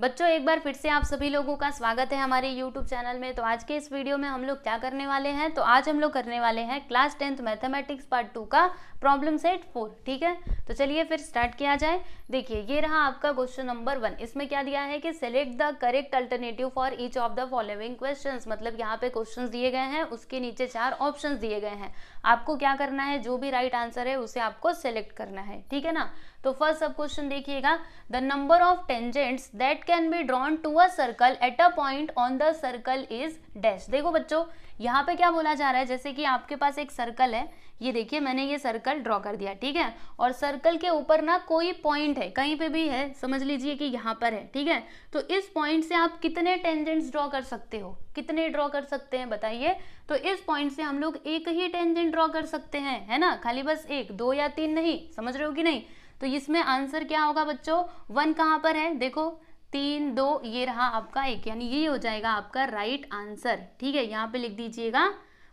बच्चों एक बार फिर से आप सभी लोगों का स्वागत है हमारे YouTube चैनल में तो आज के इस वीडियो में हम लोग क्या करने वाले हैं तो आज हम लोग करने वाले हैं class tenth mathematics part two का प्रॉब्लम सेट फोर ठीक है तो चलिए फिर स्टार्ट किया जाए देखिए ये रहा आपका क्वेश्चन नंबर वन इसमें क्या दिया है कि select the correct alternative for each of the following question मतलब यहाँ पे क्वेश्चन दिए गए हैं उसके नीचे चार ऑप्शन दिए गए हैं आपको क्या करना है जो भी राइट right आंसर है उसे आपको सेलेक्ट करना है ठीक है ना तो फर्स्ट सब क्वेश्चन देखिएगा the number of tangents that can be drawn to a circle at a point on the circle is dash देखो बच्चों यहाँ पे क्या बोला जा रहा है जैसे कि आपके पास एक सर्कल है ये देखिए मैंने ये सर्कल ड्रॉ कर दिया ठीक है और सर्कल के ऊपर ना कोई पॉइंट है कहीं पे भी है समझ लीजिए कि यहाँ पर है ठीक है तो इस पॉइंट से आप कितने टेंजेंट्स ड्रॉ कर सकते हो कितने ड्रॉ कर सकते हैं बताइए तो इस पॉइंट से हम लोग एक ही टेंजेंट ड्रॉ कर सकते हैं है ना खाली बस एक दो या तीन नहीं समझ रहे हो कि नहीं तो इसमें आंसर क्या होगा बच्चों वन कहाँ पर है देखो तीन दो ये रहा आपका एक यानी ये हो जाएगा आपका राइट आंसर ठीक है यहाँ पे लिख दीजिएगा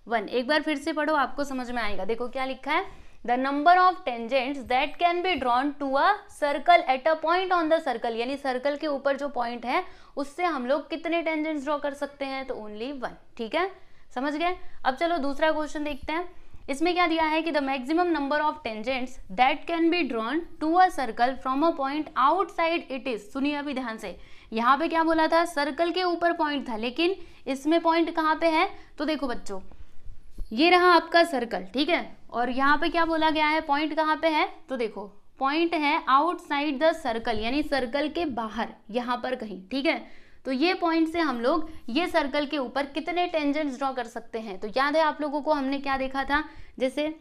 वन एक बार फिर से पढ़ो आपको समझ में आएगा देखो क्या लिखा है the number of tangents that can be drawn to a circle at a point on the circle यानी सर्कल के ऊपर जो पॉइंट है उससे हम लोग कितने टेंजेंट्स ड्रॉ कर सकते हैं तो ओनली वन ठीक है समझ गए अब चलो दूसरा क्वेश्चन देखते हैं इसमें क्या दिया है कि the maximum number of tangents that can be drawn to a circle from a point outside it is सुनिए अभी ध्यान से यहाँ पे क्या बोला था सर्कल के ऊपर पॉइंट था लेकिन इसमें पॉइंट कहाँ पे है तो देखो बच्चों ये रहा आपका सर्कल ठीक है और यहाँ पे क्या बोला गया है पॉइंट कहाँ पे है तो देखो पॉइंट है आउटसाइड द सर्कल यानी सर्कल के बाहर यहाँ पर कहीं ठीक है तो ये पॉइंट से हम लोग ये सर्कल के ऊपर कितने टेंजेंट्स ड्रॉ कर सकते हैं तो याद है आप लोगों को हमने क्या देखा था जैसे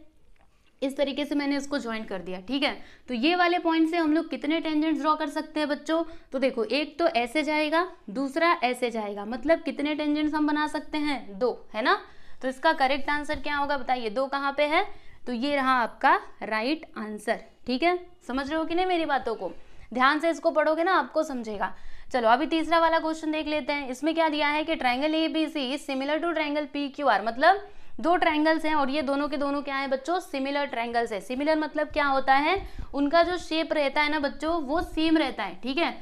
इस तरीके से मैंने इसको ज्वाइन कर दिया ठीक है तो ये वाले पॉइंट से हम लोग कितने टेंजेंट्स ड्रॉ कर सकते हैं बच्चों तो देखो एक तो ऐसे जाएगा दूसरा ऐसे जाएगा मतलब कितने टेंजेंट्स हम बना सकते हैं दो है ना तो इसका करेक्ट आंसर क्या होगा बताइए दो कहाँ पे है तो ये रहा आपका राइट आंसर ठीक है समझ रहे हो कि नहीं मेरी बातों को ध्यान से इसको पढ़ोगे ना आपको समझेगा चलो अभी तीसरा वाला क्वेश्चन देख लेते हैं इसमें क्या दिया है कि triangle A B C similar to triangle P Q R मतलब दो ट्रायंगल्स हैं और ये दोनों के दोनों क्या है बच्चों सिमिलर ट्रायंगल्स है सिमिलर मतलब क्या होता है उनका जो शेप रहता है ना बच्चों वो सेम रहता है ठीक है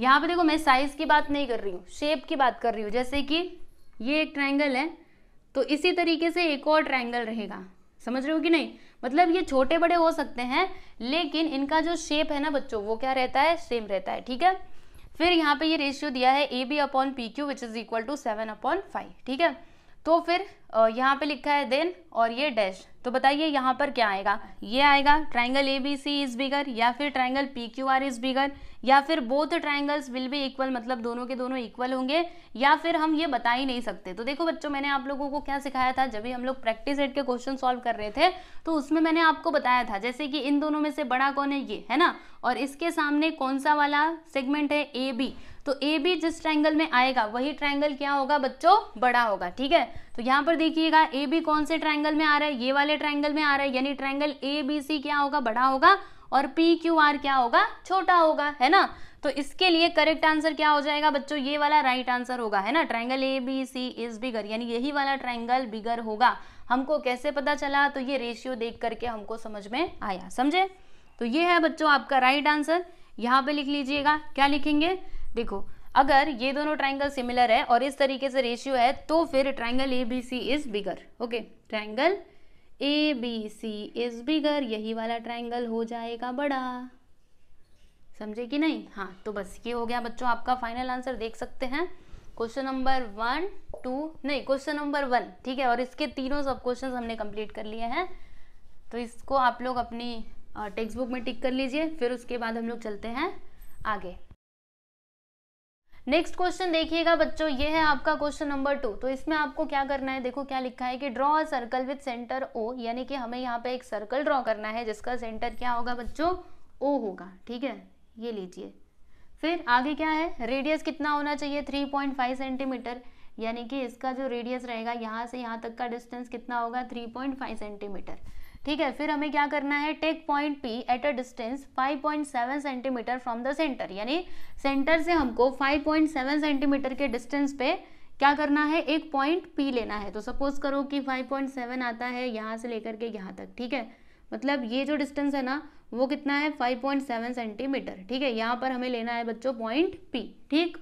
यहाँ पे देखो मैं साइज की बात नहीं कर रही हूँ शेप की बात कर रही हूँ जैसे कि ये एक ट्रायंगल है तो इसी तरीके से एक और ट्रायंगल रहेगा समझ रहे हो कि नहीं मतलब ये छोटे बड़े हो सकते हैं लेकिन इनका जो शेप है ना बच्चों वो क्या रहता है सेम रहता है ठीक है फिर यहाँ पे ये रेशियो दिया है A B upon P Q which is equal to seven upon five ठीक है तो फिर यहाँ पे लिखा है देन और ये डैश तो बताइए यहाँ पर क्या आएगा ये आएगा triangle A B C is bigger या फिर triangle P Q R is bigger या फिर both triangles will be equal मतलब दोनों के दोनों इक्वल होंगे या फिर हम ये बता ही नहीं सकते तो देखो बच्चों मैंने आप लोगों को क्या सिखाया था जब भी हम लोग प्रैक्टिस एड के क्वेश्चन सॉल्व कर रहे थे तो उसमें मैंने आपको बताया था जैसे कि इन दोनों में से बड़ा कौन है ये है ना और इसके सामने कौन सा वाला सेगमेंट है ए बी तो ए बी जिस ट्राइंगल में आएगा वही ट्राइंगल क्या होगा बच्चों बड़ा होगा ठीक है तो यहाँ पर देखिएगा ए बी कौन से ट्राइंगल में आ रहा है ये वाले ट्राइंगल में आ रहा है यानी ट्राइंगल ए बी सी क्या होगा बड़ा होगा और पी क्यू आर क्या होगा छोटा होगा है ना तो इसके लिए करेक्ट आंसर क्या हो जाएगा बच्चों ये वाला राइट right आंसर होगा है ना triangle A B C is bigger यानी यही वाला ट्राइंगल बिगर होगा हमको कैसे पता चला तो ये रेशियो देख करके हमको समझ में आया समझे तो ये है बच्चों आपका राइट right आंसर यहाँ पे लिख लीजिएगा क्या लिखेंगे देखो अगर ये दोनों ट्राइंगल सिमिलर है और इस तरीके से रेशियो है तो फिर triangle A B C is bigger okay triangle A B C is bigger यही वाला ट्राइंगल हो जाएगा बड़ा समझे कि नहीं हाँ तो बस ये हो गया बच्चों आपका फाइनल आंसर देख सकते हैं क्वेश्चन नंबर वन टू नहीं क्वेश्चन नंबर वन ठीक है और इसके तीनों सब क्वेश्चन हमने कंप्लीट कर लिए हैं तो इसको आप लोग अपनी टेक्स्ट बुक में टिक कर लीजिए फिर उसके बाद हम लोग चलते हैं आगे नेक्स्ट क्वेश्चन देखिएगा बच्चों ये है आपका क्वेश्चन नंबर टू तो इसमें आपको क्या करना है देखो क्या लिखा है कि draw a circle with centre O यानी कि हमें यहाँ पे एक सर्कल ड्रॉ करना है जिसका सेंटर क्या होगा बच्चों ओ होगा ठीक है ये लीजिए फिर आगे क्या है रेडियस कितना होना चाहिए थ्री पॉइंट फाइव सेंटीमीटर यानी कि इसका जो रेडियस रहेगा यहाँ से यहाँ तक का डिस्टेंस कितना होगा थ्री पॉइंट फाइव सेंटीमीटर ठीक है फिर हमें क्या करना है take point P at a distance 5.7 centimetre from the centre यानी सेंटर से हमको 5.7 सेंटीमीटर के डिस्टेंस पे क्या करना है एक पॉइंट पी लेना है तो सपोज करो कि 5.7 आता है यहाँ से लेकर के यहाँ तक ठीक है मतलब ये जो डिस्टेंस है ना वो कितना है 5.7 सेंटीमीटर ठीक है यहाँ पर हमें लेना है बच्चों पॉइंट पी ठीक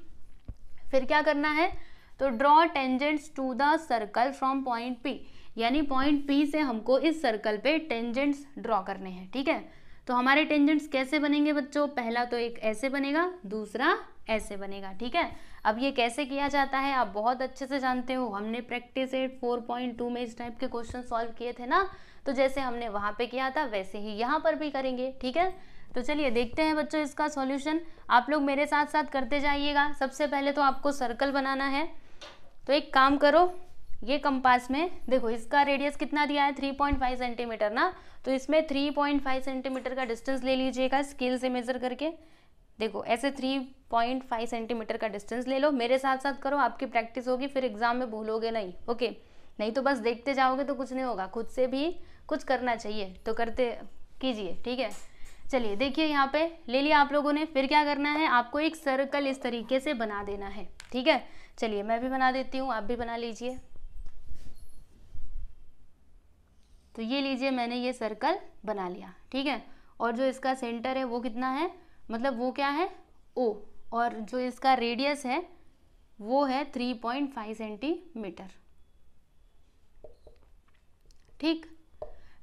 फिर क्या करना है तो draw tangents to the circle from point P यानी पॉइंट पी से हमको इस सर्कल पे टेंजेंट्स ड्रॉ करने हैं ठीक है तो हमारे टेंजेंट्स कैसे बनेंगे बच्चों पहला तो एक ऐसे बनेगा दूसरा ऐसे बनेगा ठीक है अब ये कैसे किया जाता है आप बहुत अच्छे से जानते हो हमने practice at four point two में इस टाइप के क्वेश्चन सॉल्व किए थे ना तो जैसे हमने वहाँ पे किया था वैसे ही यहाँ पर भी करेंगे ठीक है तो चलिए देखते हैं बच्चों इसका सॉल्यूशन आप लोग मेरे साथ साथ करते जाइएगा सबसे पहले तो आपको सर्कल बनाना है तो एक काम करो ये कंपास में देखो इसका रेडियस कितना दिया है 3.5 सेंटीमीटर ना तो इसमें 3.5 सेंटीमीटर का डिस्टेंस ले लीजिएगा स्केल से मेज़र करके देखो ऐसे 3.5 सेंटीमीटर का डिस्टेंस ले लो मेरे साथ साथ करो आपकी प्रैक्टिस होगी फिर एग्ज़ाम में भूलोगे नहीं ओके नहीं तो बस देखते जाओगे तो कुछ नहीं होगा खुद से भी कुछ करना चाहिए तो करते कीजिए ठीक है चलिए देखिए यहाँ पे ले लिया आप लोगों ने फिर क्या करना है आपको एक सर्कल इस तरीके से बना देना है ठीक है चलिए मैं भी बना देती हूँ आप भी बना लीजिए तो ये लीजिए मैंने ये सर्कल बना लिया ठीक है और जो इसका सेंटर है वो कितना है मतलब वो क्या है ओ और जो इसका रेडियस है वो है थ्री पॉइंट फाइव सेंटीमीटर ठीक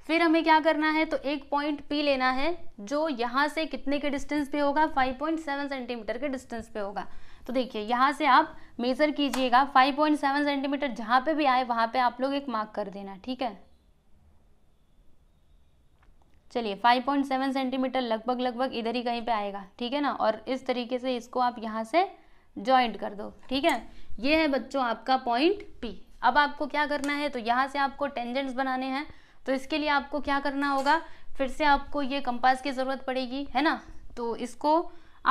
फिर हमें क्या करना है तो एक पॉइंट पी लेना है जो यहाँ से कितने के डिस्टेंस पे होगा 5.7 सेंटीमीटर के डिस्टेंस पे होगा तो देखिए यहाँ से आप मेज़र कीजिएगा 5.7 सेंटीमीटर जहाँ पे भी आए वहां पे आप लोग एक मार्क कर देना ठीक है चलिए 5.7 सेंटीमीटर लगभग लगभग इधर ही कहीं पे आएगा ठीक है ना और इस तरीके से इसको आप यहाँ से ज्वाइंट कर दो ठीक है ये है बच्चों आपका पॉइंट पी अब आपको क्या करना है तो यहाँ से आपको टेंजेंट्स बनाने हैं तो इसके लिए आपको क्या करना होगा फिर से आपको ये कंपास की ज़रूरत पड़ेगी है ना तो इसको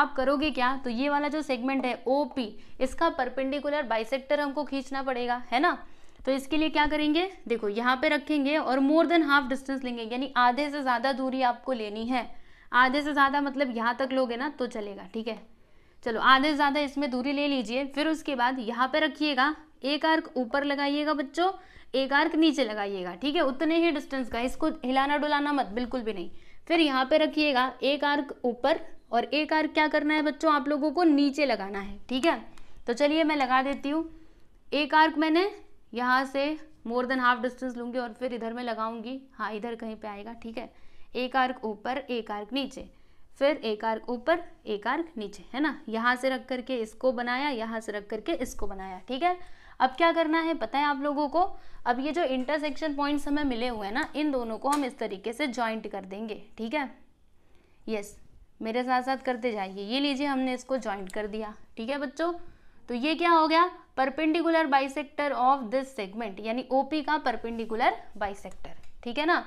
आप करोगे क्या तो ये वाला जो सेगमेंट है ओ पी इसका परपेंडिकुलर बाइसेक्टर हमको खींचना पड़ेगा है ना तो इसके लिए क्या करेंगे देखो यहाँ पे रखेंगे और मोर देन हाफ डिस्टेंस लेंगे यानी आधे से ज़्यादा दूरी आपको लेनी है आधे से ज़्यादा मतलब यहाँ तक लोगे ना तो चलेगा ठीक है चलो आधे से ज़्यादा इसमें दूरी ले लीजिए फिर उसके बाद यहाँ पे रखिएगा एक आर्क ऊपर लगाइएगा बच्चों एक आर्क नीचे लगाइएगा ठीक है उतने ही डिस्टेंस का इसको हिलाना डुलाना मत बिल्कुल भी नहीं फिर यहाँ पे रखिएगा एक आर्क ऊपर और एक आर्क क्या करना है बच्चों आप लोगों को नीचे लगाना है ठीक है तो चलिए मैं लगा देती हूँ एक आर्क मैंने यहाँ से मोर देन हाफ डिस्टेंस लूँगी और फिर इधर में लगाऊंगी हाँ इधर कहीं पे आएगा ठीक है एक आर्क ऊपर एक आर्क नीचे फिर एक आर्क ऊपर एक आर्क नीचे है ना यहाँ से रख करके इसको बनाया यहाँ से रख करके इसको बनाया ठीक है अब क्या करना है पता है आप लोगों को अब ये जो इंटरसेक्शन पॉइंट्स हमें मिले हुए हैं ना इन दोनों को हम इस तरीके से जॉइंट कर देंगे ठीक है यस मेरे साथ साथ करते जाइए ये लीजिए हमने इसको ज्वाइंट कर दिया ठीक है बच्चों तो ये क्या हो गया perpendicular bisector of this segment यानी ओपी का परपेंडिकुलर बाइसेक्टर ठीक है ना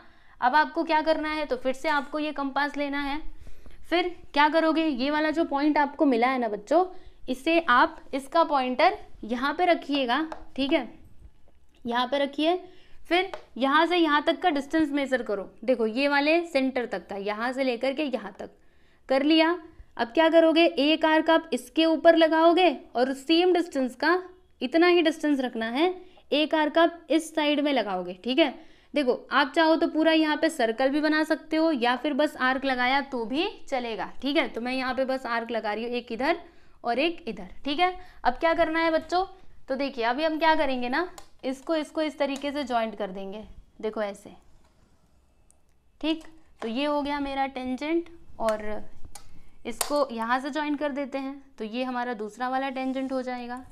अब आपको क्या करना है तो फिर से आपको ये कंपास लेना है फिर क्या करोगे ये वाला जो पॉइंट आपको मिला है ना बच्चों इसे आप इसका पॉइंटर यहाँ पे रखिएगा ठीक है यहाँ पे रखिए फिर यहाँ से यहाँ तक का डिस्टेंस मेजर करो देखो ये वाले सेंटर तक था यहाँ से लेकर के यहाँ तक कर लिया अब क्या करोगे एक आर्क आप इसके ऊपर लगाओगे और सेम डिस्टेंस का इतना ही डिस्टेंस रखना है एक आर्क आप इस साइड में लगाओगे ठीक है देखो आप चाहो तो पूरा यहाँ पे सर्कल भी बना सकते हो या फिर बस आर्क लगाया तो भी चलेगा ठीक है तो मैं यहाँ पे बस आर्क लगा रही हूँ एक इधर और एक इधर ठीक है अब क्या करना है बच्चों तो देखिए अभी हम क्या करेंगे ना इसको इसको इस तरीके से ज्वाइंट कर देंगे देखो ऐसे ठीक तो ये हो गया मेरा टेंजेंट और इसको यहाँ से ज्वाइन कर देते हैं तो ये हमारा दूसरा वाला टेंजेंट हो जाएगा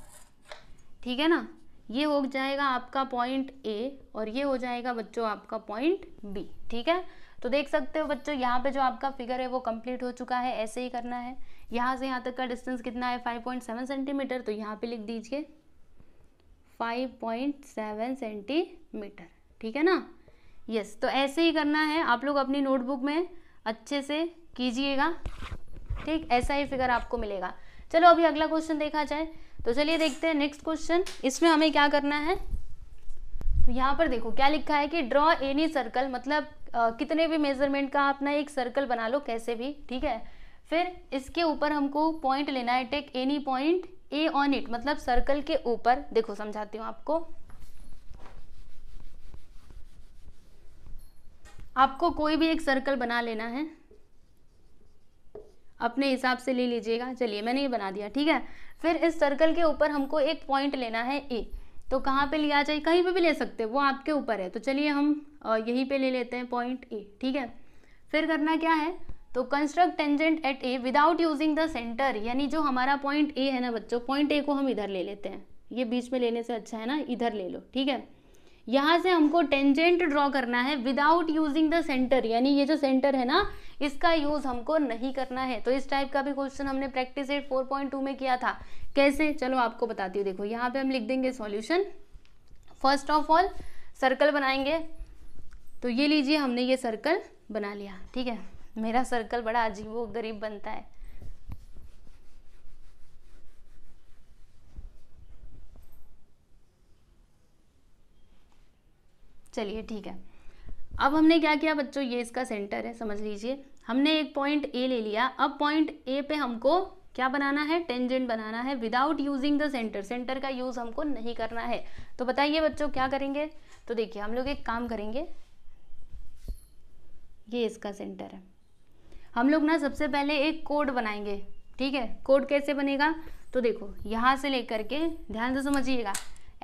ठीक है ना ये हो जाएगा आपका पॉइंट ए और ये हो जाएगा बच्चों आपका पॉइंट बी ठीक है तो देख सकते हो बच्चों यहाँ पे जो आपका फिगर है वो कंप्लीट हो चुका है ऐसे ही करना है यहाँ से यहाँ तक का डिस्टेंस कितना है 5.7 सेंटीमीटर तो यहाँ पे लिख दीजिए 5.7 सेंटीमीटर ठीक है ना यस तो ऐसे ही करना है आप लोग अपनी नोटबुक में अच्छे से कीजिएगा ठीक ऐसा ही फिगर आपको मिलेगा चलो अभी अगला क्वेश्चन देखा जाए तो चलिए देखते हैं नेक्स्ट क्वेश्चन इसमें हमें क्या करना है तो यहाँ पर देखो क्या लिखा है कि ड्रॉ एनी सर्कल मतलब आ, कितने भी मेजरमेंट का अपना एक सर्कल बना लो कैसे भी ठीक है फिर इसके ऊपर हमको पॉइंट लेना है take any point A on it मतलब सर्कल के ऊपर देखो समझाती हूँ आपको आपको कोई भी एक सर्कल बना लेना है अपने हिसाब से ले लीजिएगा चलिए मैंने ये बना दिया ठीक है फिर इस सर्कल के ऊपर हमको एक पॉइंट लेना है ए तो कहाँ पे लिया जाए कहीं पे भी ले सकते हैं वो आपके ऊपर है तो चलिए हम यहीं पे ले लेते हैं पॉइंट ए ठीक है फिर करना क्या है तो construct tangent at A without using the centre यानी जो हमारा पॉइंट ए है ना बच्चों पॉइंट ए को हम इधर ले लेते हैं ये बीच में लेने से अच्छा है ना इधर ले लो ठीक है यहाँ से हमको टेंजेंट ड्रॉ करना है विदाउट यूजिंग द सेंटर यानी ये जो सेंटर है ना इसका यूज़ हमको नहीं करना है तो इस टाइप का भी क्वेश्चन हमने practice at four point two में किया था कैसे चलो आपको बताती हूँ देखो यहाँ पे हम लिख देंगे solution first of all circle बनाएंगे तो ये लीजिए हमने ये सर्कल बना लिया ठीक है मेरा सर्कल बड़ा अजीब गरीब बनता है चलिए ठीक है अब हमने क्या किया बच्चों ये इसका सेंटर है समझ लीजिए हमने एक पॉइंट ए ले लिया अब पॉइंट ए पे हमको क्या बनाना है टेंजेंट बनाना है without using the centre centre का यूज़ हमको नहीं करना है तो बताइए बच्चों क्या करेंगे तो देखिए हम लोग एक काम करेंगे ये इसका सेंटर है हम लोग ना सबसे पहले एक कोड बनाएंगे ठीक है कोड कैसे बनेगा तो देखो यहाँ से लेकर के ध्यान से समझिएगा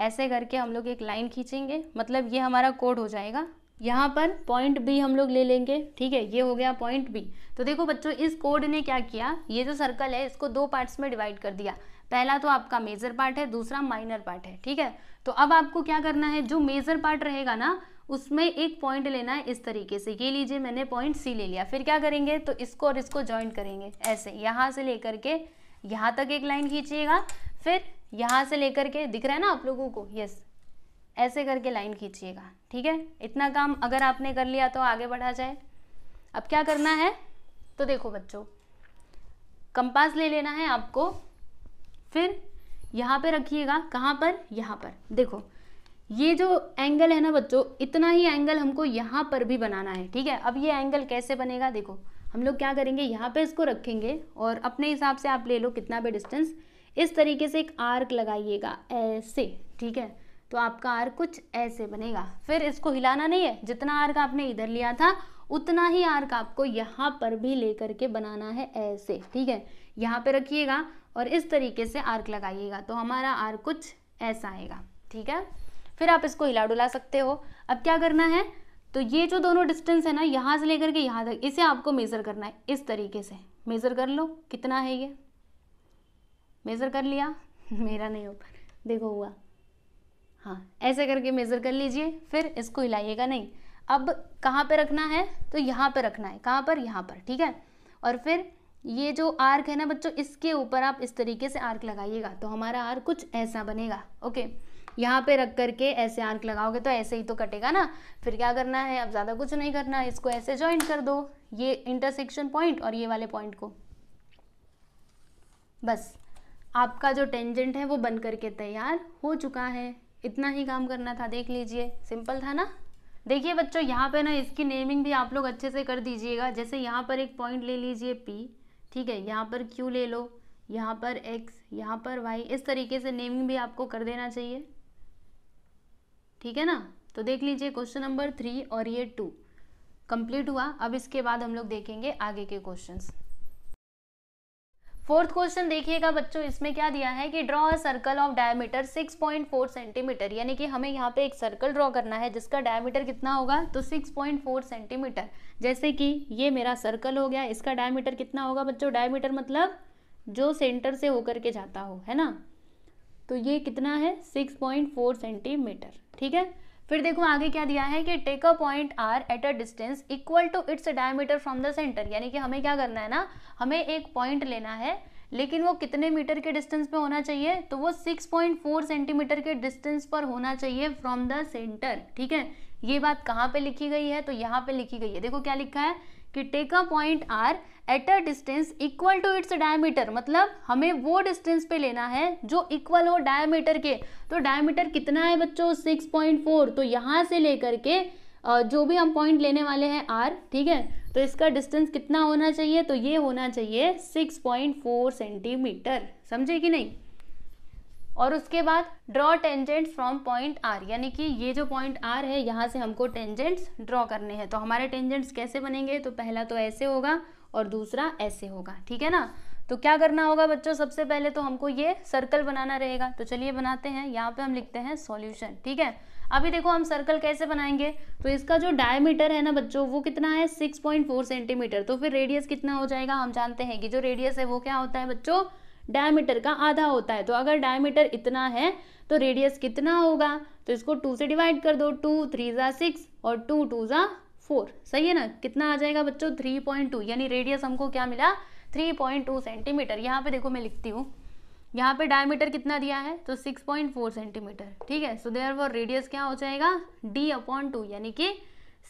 ऐसे करके हम लोग एक लाइन खींचेंगे मतलब ये हमारा कोड हो जाएगा यहाँ पर पॉइंट बी हम लोग ले लेंगे ठीक है ये हो गया पॉइंट बी तो देखो बच्चों इस कोड ने क्या किया ये जो सर्कल है इसको दो पार्ट्स में डिवाइड कर दिया पहला तो आपका मेजर पार्ट है दूसरा माइनर पार्ट है ठीक है तो अब आपको क्या करना है जो मेजर पार्ट रहेगा ना उसमें एक पॉइंट लेना है इस तरीके से ये लीजिए मैंने पॉइंट सी ले लिया फिर क्या करेंगे तो इसको और इसको ज्वाइन करेंगे ऐसे यहाँ से लेकर के यहाँ तक एक लाइन खींचिएगा फिर यहाँ से लेकर के दिख रहा है ना आप लोगों को यस ऐसे करके लाइन खींचिएगा ठीक है इतना काम अगर आपने कर लिया तो आगे बढ़ा जाए अब क्या करना है तो देखो बच्चों कंपास ले लेना है आपको फिर यहाँ पे रखिएगा कहाँ पर यहाँ पर देखो ये जो एंगल है ना बच्चों इतना ही एंगल हमको यहाँ पर भी बनाना है ठीक है अब ये एंगल कैसे बनेगा देखो हम लोग क्या करेंगे यहाँ पे इसको रखेंगे और अपने हिसाब से आप ले लो कितना भी डिस्टेंस इस तरीके से एक आर्क लगाइएगा ऐसे ठीक है तो आपका आर्क कुछ ऐसे बनेगा फिर इसको हिलाना नहीं है जितना आर्क आपने इधर लिया था उतना ही आर्क आपको यहाँ पर भी लेकर के बनाना है ऐसे ठीक है यहाँ पे रखिएगा और इस तरीके से आर्क लगाइएगा तो हमारा आर्क कुछ ऐसा आएगा ठीक है फिर आप इसको हिला डुला सकते हो अब क्या करना है तो ये जो दोनों डिस्टेंस है ना यहाँ से लेकर के यहाँ तक इसे आपको मेज़र करना है इस तरीके से मेज़र कर लो कितना है ये मेज़र कर लिया मेरा नहीं हो देखो हुआ हाँ ऐसे करके मेज़र कर लीजिए फिर इसको हिलाइएगा नहीं अब कहाँ पे रखना है तो यहाँ पे रखना है कहाँ पर यहाँ पर ठीक है और फिर ये जो आर्क है ना बच्चों इसके ऊपर आप इस तरीके से आर्क लगाइएगा तो हमारा आर्क कुछ ऐसा बनेगा ओके यहाँ पे रख करके ऐसे आर्क लगाओगे तो ऐसे ही तो कटेगा ना फिर क्या करना है अब ज़्यादा कुछ नहीं करना इसको ऐसे ज्वाइन कर दो ये इंटरसेक्शन पॉइंट और ये वाले पॉइंट को बस आपका जो टेंजेंट है वो बन करके तैयार हो चुका है इतना ही काम करना था देख लीजिए सिंपल था ना देखिए बच्चों यहाँ पे ना इसकी नेमिंग भी आप लोग अच्छे से कर दीजिएगा जैसे यहाँ पर एक पॉइंट ले लीजिए पी ठीक है यहाँ पर क्यू ले लो यहाँ पर एक्स यहाँ पर वाई इस तरीके से नेमिंग भी आपको कर देना चाहिए ठीक है ना तो देख लीजिए क्वेश्चन नंबर थ्री और ये टू कंप्लीट हुआ अब इसके बाद हम लोग देखेंगे आगे के क्वेश्चंस फोर्थ क्वेश्चन देखिएगा बच्चों इसमें क्या दिया है कि draw a circle of diameter 6.4 centimetre यानी कि हमें यहाँ पे एक सर्कल ड्रॉ करना है जिसका डायमीटर कितना होगा तो 6.4 सेंटीमीटर जैसे कि ये मेरा सर्कल हो गया इसका डायमीटर कितना होगा बच्चों डायमीटर मतलब जो सेंटर से होकर के जाता हो है ना तो ये कितना है सिक्स सेंटीमीटर ठीक है फिर देखो आगे क्या दिया है कि take a point R at a distance equal to its diameter from the centre यानी कि हमें क्या करना है ना हमें एक पॉइंट लेना है लेकिन वो कितने मीटर के डिस्टेंस पे होना चाहिए तो वो 6.4 सेंटीमीटर के डिस्टेंस पर होना चाहिए फ्रॉम द सेंटर ठीक है ये बात कहाँ पे लिखी गई है तो यहाँ पे लिखी गई है देखो क्या लिखा है कि a point R at a distance equal to its diameter मतलब हमें वो डिस्टेंस पे लेना है जो इक्वल हो डायमीटर के तो डायमीटर कितना है बच्चों 6.4 तो यहाँ से लेकर के जो भी हम पॉइंट लेने वाले हैं आर ठीक है तो इसका डिस्टेंस कितना होना चाहिए तो ये होना चाहिए 6.4 सेंटीमीटर समझे कि नहीं और उसके बाद draw tangents from point R यानी कि ये जो पॉइंट आर है यहाँ से हमको टेंजेंट्स ड्रॉ करने हैं तो हमारे टेंजेंट्स कैसे बनेंगे तो पहला तो ऐसे होगा और दूसरा ऐसे होगा ठीक है ना तो क्या करना होगा बच्चों सबसे पहले तो हमको ये सर्कल बनाना रहेगा तो चलिए बनाते हैं यहाँ पे हम लिखते हैं सॉल्यूशन ठीक है अभी देखो हम सर्कल कैसे बनाएंगे तो इसका जो डायमीटर है ना बच्चों वो कितना है 6.4 सेंटीमीटर तो फिर रेडियस कितना हो जाएगा हम जानते हैं कि जो रेडियस है वो क्या होता है बच्चों डायमीटर का आधा होता है तो अगर डायमीटर इतना है तो रेडियस कितना होगा तो इसको टू से डिवाइड कर दो टू थ्री ज़ा सिक्स और टू टू ज़ा फोर सही है ना कितना आ जाएगा बच्चों थ्री पॉइंट टू यानी रेडियस हमको क्या मिला थ्री पॉइंट टू सेंटीमीटर यहाँ पे देखो मैं लिखती हूँ यहाँ पे डायमीटर कितना दिया है तो सिक्स पॉइंट फोर सेंटीमीटर ठीक है सो देयर वो रेडियस क्या हो जाएगा डी अपॉन टू यानी कि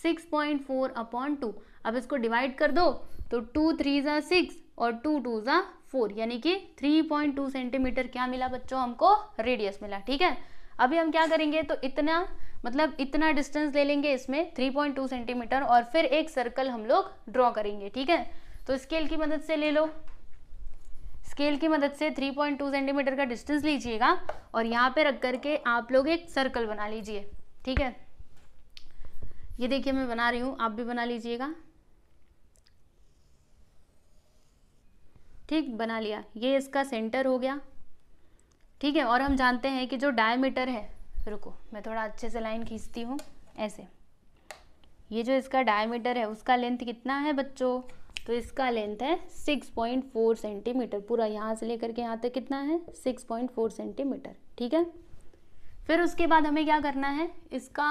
six point four upon two अब इसको डिवाइड कर दो तो टू थ्री ज़ा सिक्स और टू टू ज़ा फोर यानी कि थ्री पॉइंट टू सेंटीमीटर क्या मिला बच्चों हमको रेडियस मिला ठीक है अभी हम क्या करेंगे तो इतना मतलब इतना डिस्टेंस ले लेंगे इसमें थ्री पॉइंट टू सेंटीमीटर और फिर एक सर्कल हम लोग ड्रॉ करेंगे ठीक है तो स्केल की मदद से ले लो स्केल की मदद से 3.2 सेंटीमीटर का डिस्टेंस लीजिएगा और यहाँ पे रख करके आप लोग एक सर्कल बना लीजिए ठीक है ये देखिए मैं बना रही हूँ आप भी बना लीजिएगा ठीक बना लिया ये इसका सेंटर हो गया ठीक है और हम जानते हैं कि जो डायमीटर है रुको मैं थोड़ा अच्छे से लाइन खींचती हूँ ऐसे ये जो इसका डायमीटर है उसका लेंथ कितना है बच्चों तो इसका लेंथ है 6.4 सेंटीमीटर पूरा यहाँ से लेकर के यहाँ तक कितना है 6.4 सेंटीमीटर ठीक है फिर उसके बाद हमें क्या करना है इसका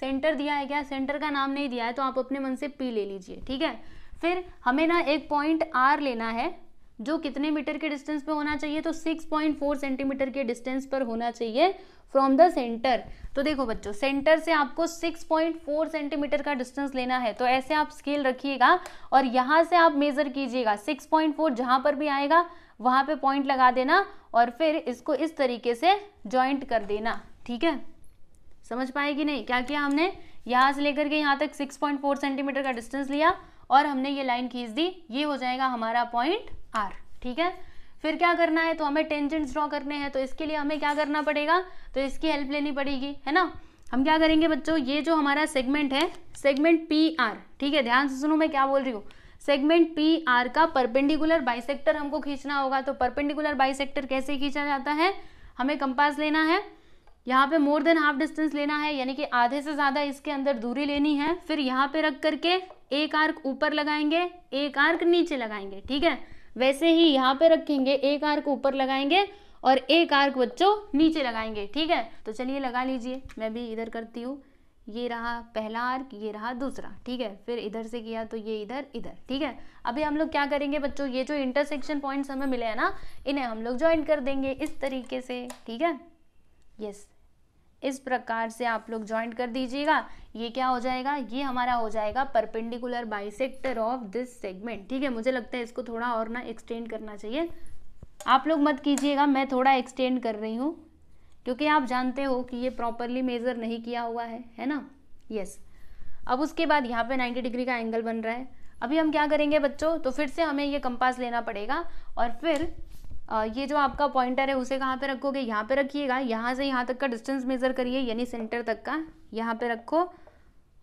सेंटर दिया है क्या सेंटर का नाम नहीं दिया है तो आप अपने मन से पी ले लीजिए ठीक है फिर हमें ना एक पॉइंट आर लेना है जो कितने मीटर के डिस्टेंस पे होना चाहिए तो 6.4 सेंटीमीटर के डिस्टेंस पर होना चाहिए फ्रॉम द सेंटर तो देखो बच्चों सेंटर से आपको 6.4 सेंटीमीटर का डिस्टेंस लेना है तो ऐसे आप स्केल रखिएगा और यहाँ से आप मेज़र कीजिएगा 6.4 पॉइंट जहाँ पर भी आएगा वहाँ पे पॉइंट लगा देना और फिर इसको इस तरीके से ज्वाइंट कर देना ठीक है समझ पाएगी नहीं क्या किया हमने यहाँ से लेकर के यहाँ तक सिक्स सेंटीमीटर का डिस्टेंस लिया और हमने ये लाइन खींच दी ये हो जाएगा हमारा पॉइंट आर ठीक है फिर क्या करना है तो हमें टेंजेंट्स ड्रॉ करने हैं तो इसके लिए हमें क्या करना पड़ेगा तो इसकी हेल्प लेनी पड़ेगी है ना हम क्या करेंगे बच्चों ये जो हमारा सेगमेंट है सेगमेंट पी आर ठीक है ध्यान से सुनो मैं क्या बोल रही हूँ सेगमेंट पी आर का परपेंडिकुलर बाइसेक्टर हमको खींचना होगा तो परपेंडिकुलर बाइसेक्टर कैसे खींचा जाता है हमें कंपास लेना है यहाँ पे मोर देन हाफ डिस्टेंस लेना है यानी कि आधे से ज़्यादा इसके अंदर दूरी लेनी है फिर यहाँ पे रख करके एक आर्क ऊपर लगाएंगे एक आर्क नीचे लगाएंगे ठीक है वैसे ही यहाँ पे रखेंगे एक आर्क ऊपर लगाएंगे और एक आर्क बच्चों नीचे लगाएंगे ठीक है तो चलिए लगा लीजिए मैं भी इधर करती हूँ ये रहा पहला आर्क ये रहा दूसरा ठीक है फिर इधर से किया तो ये इधर इधर ठीक है अभी हम लोग क्या करेंगे बच्चों ये जो इंटरसेक्शन पॉइंट्स हमें मिले हैं ना इन्हें हम लोग ज्वाइन कर देंगे इस तरीके से ठीक है यस इस प्रकार से आप लोग ज्वाइंट कर दीजिएगा ये क्या हो जाएगा ये हमारा हो जाएगा perpendicular bisector of this segment ठीक है मुझे लगता है इसको थोड़ा और ना एक्सटेंड करना चाहिए आप लोग मत कीजिएगा मैं थोड़ा एक्सटेंड कर रही हूँ क्योंकि आप जानते हो कि ये प्रॉपरली मेज़र नहीं किया हुआ है है ना यस अब उसके बाद यहाँ पे 90 डिग्री का एंगल बन रहा है अभी हम क्या करेंगे बच्चों तो फिर से हमें ये कंपास लेना पड़ेगा और फिर ये जो आपका पॉइंटर है उसे कहाँ पे रखोगे यहाँ पे रखिएगा यहाँ से यहाँ तक का डिस्टेंस मेज़र करिए यानी सेंटर तक का यहाँ पे रखो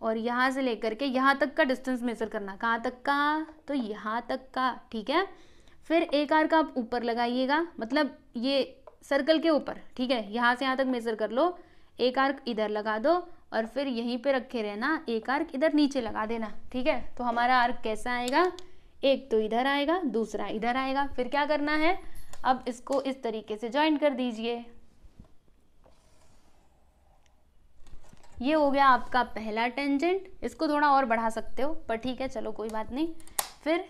और यहाँ से लेकर के यहाँ तक का डिस्टेंस मेज़र करना कहाँ तक का तो यहाँ तक का ठीक है फिर एक आर का आप ऊपर लगाइएगा मतलब ये सर्कल के ऊपर ठीक है यहाँ से यहाँ तक मेज़र कर लो एक आर्क इधर लगा दो और फिर यहीं पे रखे रहना एक आर्क इधर नीचे लगा देना ठीक है तो हमारा आर्क कैसा आएगा एक तो इधर आएगा दूसरा इधर आएगा फिर क्या करना है अब इसको इस तरीके से ज्वाइन कर दीजिए ये हो गया आपका पहला टेंजेंट इसको थोड़ा और बढ़ा सकते हो पर ठीक है चलो कोई बात नहीं फिर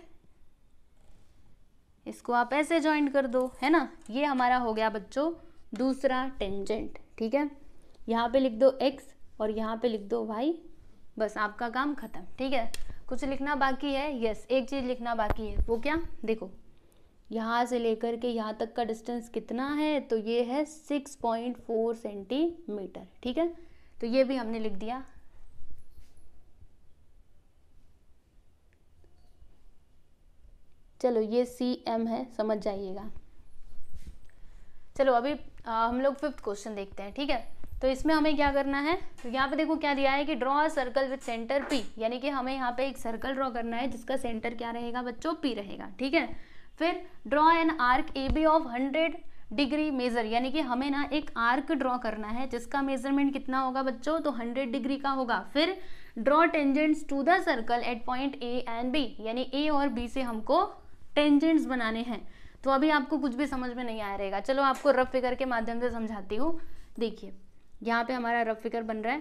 इसको आप ऐसे ज्वाइन कर दो है ना ये हमारा हो गया बच्चों दूसरा टेंजेंट ठीक है यहाँ पे लिख दो एक्स और यहाँ पे लिख दो वाई बस आपका काम खत्म ठीक है कुछ लिखना बाकी है यस एक चीज़ लिखना बाकी है वो क्या देखो यहाँ से लेकर के यहाँ तक का डिस्टेंस कितना है तो ये है 6.4 सेंटीमीटर ठीक है तो ये भी हमने लिख दिया चलो ये सी एम है समझ जाइएगा चलो अभी आ, हम लोग फिफ्थ क्वेश्चन देखते हैं ठीक है तो इसमें हमें क्या करना है तो यहाँ पे देखो क्या दिया है कि draw a circle with centre P यानी कि हमें यहाँ पे एक सर्कल ड्रॉ करना है जिसका सेंटर क्या रहेगा बच्चों पी रहेगा ठीक है फिर draw an arc A B of hundred degree measure यानी कि हमें ना एक आर्क ड्रॉ करना है जिसका मेजरमेंट कितना होगा बच्चों तो हंड्रेड डिग्री का होगा फिर draw tangents to the circle at point A and B यानी ए और बी से हमको टेंजेंट्स बनाने हैं तो अभी आपको कुछ भी समझ में नहीं आया रहेगा चलो आपको रफ फिगर के माध्यम से समझाती हूँ देखिए यहाँ पे हमारा रफ फिगर बन रहा है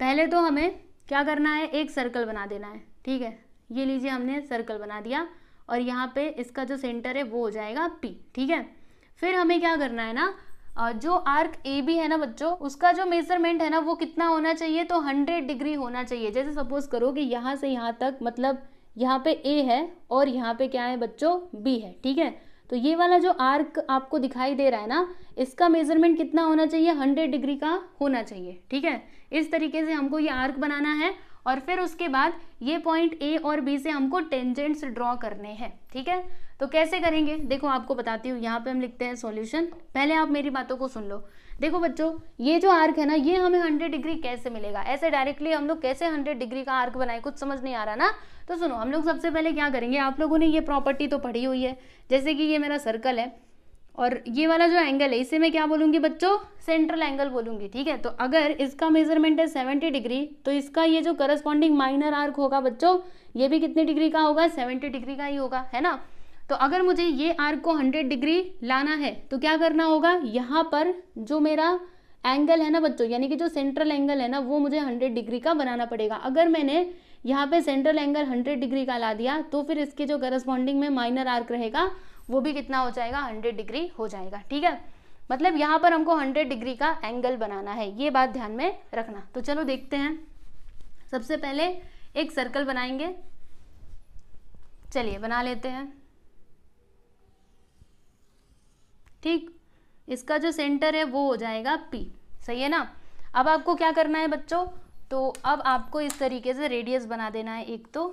पहले तो हमें क्या करना है एक सर्कल बना देना है ठीक है ये लीजिए हमने सर्कल बना दिया और यहाँ पे इसका जो सेंटर है वो हो जाएगा पी ठीक है फिर हमें क्या करना है ना जो आर्क ए बी है ना बच्चों उसका जो मेजरमेंट है ना वो कितना होना चाहिए तो हंड्रेड डिग्री होना चाहिए जैसे सपोज करो कि यहाँ से यहाँ तक मतलब यहाँ पे ए है और यहाँ पे क्या है बच्चों बी है ठीक है तो ये वाला जो आर्क आपको दिखाई दे रहा है ना इसका मेजरमेंट कितना होना चाहिए हंड्रेड डिग्री का होना चाहिए ठीक है इस तरीके से हमको ये आर्क बनाना है और फिर उसके बाद ये पॉइंट ए और बी से हमको टेंजेंट्स ड्रॉ करने हैं ठीक है तो कैसे करेंगे देखो आपको बताती हूँ यहाँ पे हम लिखते हैं सॉल्यूशन पहले आप मेरी बातों को सुन लो देखो बच्चों ये जो आर्क है ना ये हमें 100 डिग्री कैसे मिलेगा ऐसे डायरेक्टली हम लोग कैसे 100 डिग्री का आर्क बनाए कुछ समझ नहीं आ रहा ना तो सुनो हम लोग सबसे पहले क्या करेंगे आप लोगों ने ये प्रॉपर्टी तो पढ़ी हुई है जैसे कि ये मेरा सर्कल है और ये वाला जो एंगल है इसे मैं क्या बोलूँगी बच्चों सेंट्रल एंगल बोलूँगी ठीक है तो अगर इसका मेजरमेंट है सेवेंटी डिग्री तो इसका ये जो करस्पॉन्डिंग माइनर आर्क होगा बच्चों ये भी कितने डिग्री का होगा सेवेंटी डिग्री का ही होगा है ना तो अगर मुझे ये आर्क को हंड्रेड डिग्री लाना है तो क्या करना होगा यहाँ पर जो मेरा एंगल है ना बच्चों यानी कि जो सेंट्रल एंगल है ना वो मुझे हंड्रेड डिग्री का बनाना पड़ेगा अगर मैंने यहाँ पे सेंट्रल एंगल हंड्रेड डिग्री का ला दिया तो फिर इसके जो करस्पॉन्डिंग में माइनर आर्क रहेगा वो भी कितना हो जाएगा हंड्रेड डिग्री हो जाएगा ठीक है मतलब यहाँ पर हमको हंड्रेड डिग्री का एंगल बनाना है ये बात ध्यान में रखना तो चलो देखते हैं सबसे पहले एक सर्कल बनाएंगे चलिए बना लेते हैं ठीक इसका जो सेंटर है वो हो जाएगा पी सही है ना अब आपको क्या करना है बच्चों तो अब आपको इस तरीके से रेडियस बना देना है एक तो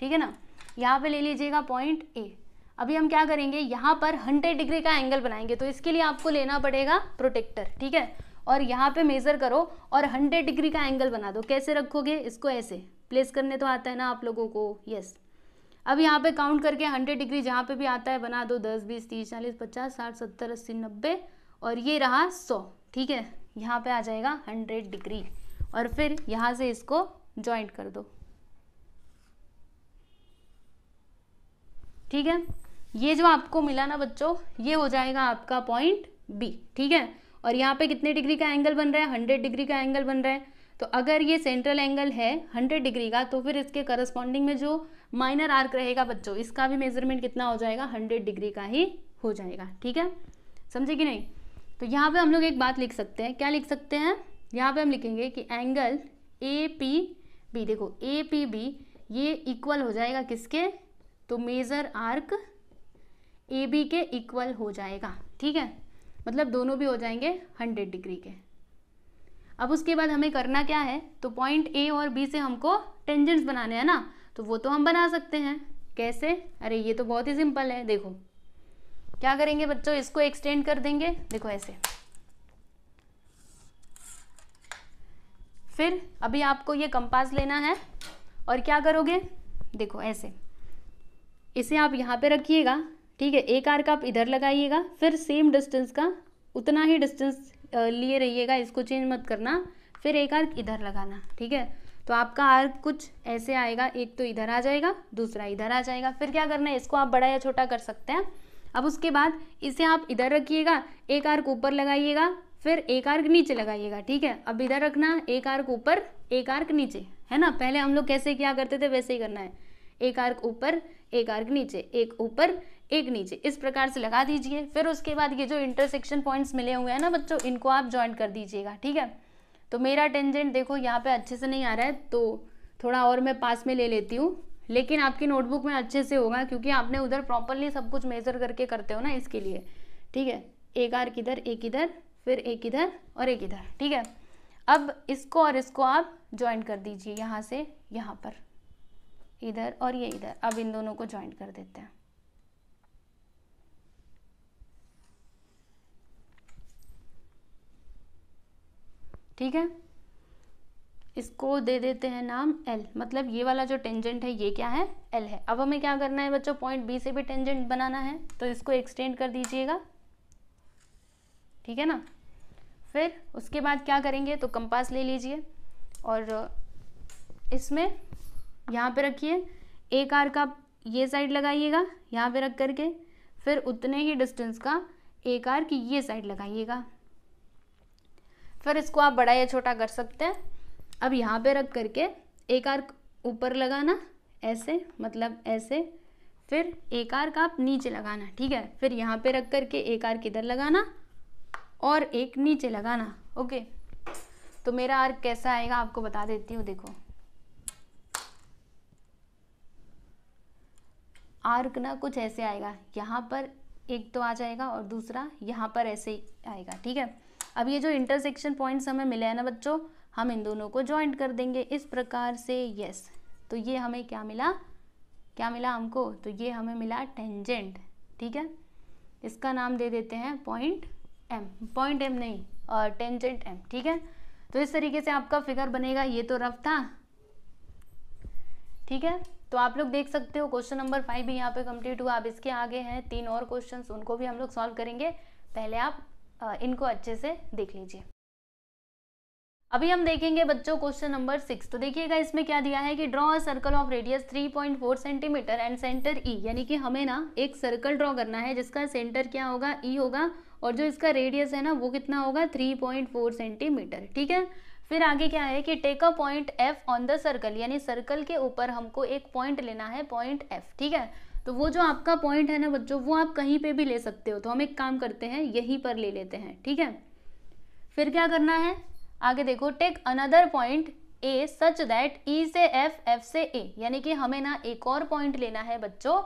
ठीक है ना यहाँ पे ले लीजिएगा पॉइंट ए अभी हम क्या करेंगे यहाँ पर हंड्रेड डिग्री का एंगल बनाएंगे तो इसके लिए आपको लेना पड़ेगा प्रोटेक्टर ठीक है और यहाँ पे मेज़र करो और हंड्रेड डिग्री का एंगल बना दो कैसे रखोगे इसको ऐसे प्लेस करने तो आता है ना आप लोगों को यस अब यहाँ पे काउंट करके हंड्रेड डिग्री जहाँ पे भी आता है बना दो दस बीस तीस चालीस पचास साठ सत्तर अस्सी नब्बे और ये रहा सौ ठीक है यहाँ पे आ जाएगा हंड्रेड डिग्री और फिर यहाँ से इसको ज्वाइंट कर दो ठीक है ये जो आपको मिला ना बच्चों ये हो जाएगा आपका पॉइंट बी ठीक है और यहाँ पे कितने डिग्री का एंगल बन रहा है हंड्रेड डिग्री का एंगल बन रहा है तो अगर ये सेंट्रल एंगल है हंड्रेड डिग्री का तो फिर इसके करस्पॉन्डिंग में जो माइनर आर्क रहेगा बच्चों इसका भी मेजरमेंट कितना हो जाएगा हंड्रेड डिग्री का ही हो जाएगा ठीक है समझे कि नहीं तो यहाँ पे हम लोग एक बात लिख सकते हैं क्या लिख सकते हैं यहाँ पे हम लिखेंगे कि एंगल ए पी बी देखो ए पी बी ये इक्वल हो जाएगा किसके तो मेज़र आर्क ए बी के इक्वल हो जाएगा ठीक है मतलब दोनों भी हो जाएंगे हंड्रेड डिग्री के अब उसके बाद हमें करना क्या है तो पॉइंट ए और बी से हमको टेंजेंट्स बनाने हैं ना तो वो तो हम बना सकते हैं कैसे अरे ये तो बहुत ही सिंपल है देखो क्या करेंगे बच्चों इसको एक्सटेंड कर देंगे देखो ऐसे फिर अभी आपको ये कंपास लेना है और क्या करोगे देखो ऐसे इसे आप यहाँ पे रखिएगा ठीक है एक आर्क आप इधर लगाइएगा फिर सेम डिस्टेंस का उतना ही डिस्टेंस लिए रहिएगा इसको चेंज मत करना फिर एक आर्क इधर लगाना ठीक है तो आपका आर्क कुछ ऐसे आएगा एक तो इधर आ जाएगा दूसरा इधर आ जाएगा फिर क्या करना है इसको आप बड़ा या छोटा कर सकते हैं अब उसके बाद इसे आप इधर रखिएगा एक आर्क ऊपर लगाइएगा फिर एक आर्क नीचे लगाइएगा ठीक है अब इधर रखना एक आर्क ऊपर एक आर्क नीचे है ना पहले हम लोग कैसे क्या करते थे वैसे ही करना है एक आर्क ऊपर एक आर्क नीचे एक ऊपर एक नीचे इस प्रकार से लगा दीजिए फिर उसके बाद ये जो इंटरसेक्शन पॉइंट्स मिले हुए हैं ना बच्चों इनको आप ज्वाइन कर दीजिएगा ठीक है तो मेरा टेंजेंट देखो यहाँ पे अच्छे से नहीं आ रहा है तो थोड़ा और मैं पास में ले लेती हूँ लेकिन आपकी नोटबुक में अच्छे से होगा क्योंकि आपने उधर प्रॉपरली सब कुछ मेजर करके करते हो ना इसके लिए ठीक है एक आर किधर एक इधर फिर एक इधर और एक इधर ठीक है अब इसको और इसको आप ज्वाइन कर दीजिए यहाँ से यहाँ पर इधर और ये इधर अब इन दोनों को ज्वाइंट कर देते हैं ठीक है इसको दे देते हैं नाम एल मतलब ये वाला जो टेंजेंट है ये क्या है एल है अब हमें क्या करना है बच्चों पॉइंट बी से भी टेंजेंट बनाना है तो इसको एक्सटेंड कर दीजिएगा ठीक है ना फिर उसके बाद क्या करेंगे तो कंपास ले लीजिए और इसमें यहाँ पे रखिए एक आर का ये साइड लगाइएगा यहाँ पे रख करके फिर उतने ही डिस्टेंस का एक आर की ये साइड लगाइएगा फिर इसको आप बड़ा या छोटा कर सकते हैं अब यहाँ पे रख करके एक आर ऊपर लगाना ऐसे मतलब ऐसे फिर एक आर का आप नीचे लगाना ठीक है फिर यहाँ पे रख करके एक आर किधर लगाना और एक नीचे लगाना ओके तो मेरा आर्क कैसा आएगा आपको बता देती हूँ देखो आर्क ना कुछ ऐसे आएगा यहाँ पर एक तो आ जाएगा और दूसरा यहाँ पर ऐसे ही आएगा ठीक है अब ये जो इंटरसेक्शन पॉइंट्स हमें मिले हैं ना बच्चों हम इन दोनों को जॉइंट कर देंगे इस प्रकार से यस तो ये हमें क्या मिला क्या मिला हमको तो ये हमें मिला टेंजेंट ठीक है इसका नाम दे देते हैं पॉइंट एम पॉइंट एम नहीं और टेंजेंट एम ठीक है तो इस तरीके से आपका फिगर बनेगा ये तो रफ था ठीक है तो आप लोग देख सकते हो क्वेश्चन नंबर फाइव भी यहाँ पे कंप्लीट हुआ अब इसके आगे हैं तीन और क्वेश्चंस उनको भी हम लोग सॉल्व करेंगे पहले आप इनको अच्छे से देख लीजिए अभी हम देखेंगे बच्चों क्वेश्चन नंबर सिक्स तो देखिएगा इसमें क्या दिया है कि draw a circle of radius 3.4 centimetre and centre E यानी कि हमें ना एक सर्कल ड्रॉ करना है जिसका सेंटर क्या होगा ई e होगा और जो इसका रेडियस है ना वो कितना होगा 3.4 सेंटीमीटर ठीक है फिर आगे क्या है कि take a point F on the circle यानी सर्कल के ऊपर हमको एक पॉइंट लेना है पॉइंट एफ ठीक है तो वो जो आपका पॉइंट है ना बच्चों वो आप कहीं पे भी ले सकते हो तो हम एक काम करते हैं यहीं पर ले लेते हैं ठीक है फिर क्या करना है आगे देखो take another point A such that E से एफ एफ से ए यानी कि हमें ना एक और पॉइंट लेना है बच्चों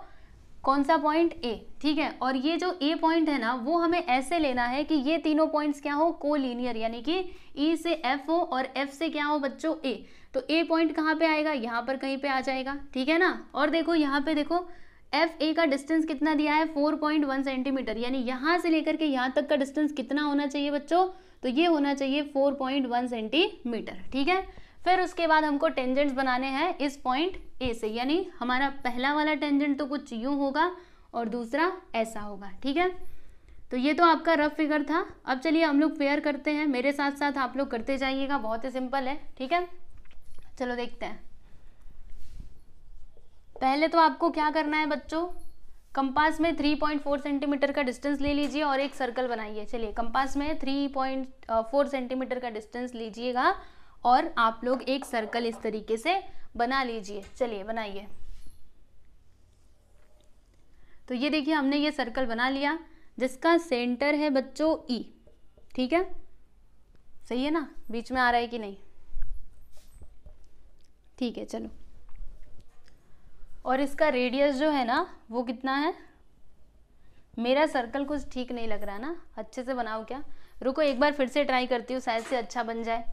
कौन सा पॉइंट ए ठीक है और ये जो ए पॉइंट है ना वो हमें ऐसे लेना है कि ये तीनों पॉइंट्स क्या हो लीनियर यानी कि ई e से एफ हो और एफ से क्या हो बच्चों ए तो ए पॉइंट कहाँ पे आएगा यहाँ पर कहीं पे आ जाएगा ठीक है ना और देखो यहाँ पे देखो एफ ए का डिस्टेंस कितना दिया है फोर पॉइंट वन सेंटीमीटर यानी यहाँ से लेकर के यहाँ तक का डिस्टेंस कितना होना चाहिए बच्चों तो ये होना चाहिए फोर पॉइंट वन सेंटीमीटर ठीक है फिर उसके बाद हमको टेंजेंट्स बनाने हैं इस पॉइंट ए से यानी हमारा पहला वाला टेंजेंट तो कुछ यू होगा और दूसरा ऐसा होगा ठीक है तो ये तो आपका रफ फिगर था अब चलिए हम लोग पेयर करते हैं मेरे साथ साथ आप लोग करते जाइएगा बहुत ही सिंपल है ठीक है चलो देखते हैं पहले तो आपको क्या करना है बच्चों कंपास में 3.4 सेंटीमीटर का डिस्टेंस ले लीजिए और एक सर्कल बनाइए चलिए कंपास में 3.4 सेंटीमीटर का डिस्टेंस लीजिएगा और आप लोग एक सर्कल इस तरीके से बना लीजिए चलिए बनाइए तो ये देखिए हमने ये सर्कल बना लिया जिसका सेंटर है बच्चों ई e, ठीक है सही है ना बीच में आ रहा है कि नहीं ठीक है चलो और इसका रेडियस जो है ना वो कितना है मेरा सर्कल कुछ ठीक नहीं लग रहा ना अच्छे से बनाओ क्या रुको एक बार फिर से ट्राई करती हूँ शायद से अच्छा बन जाए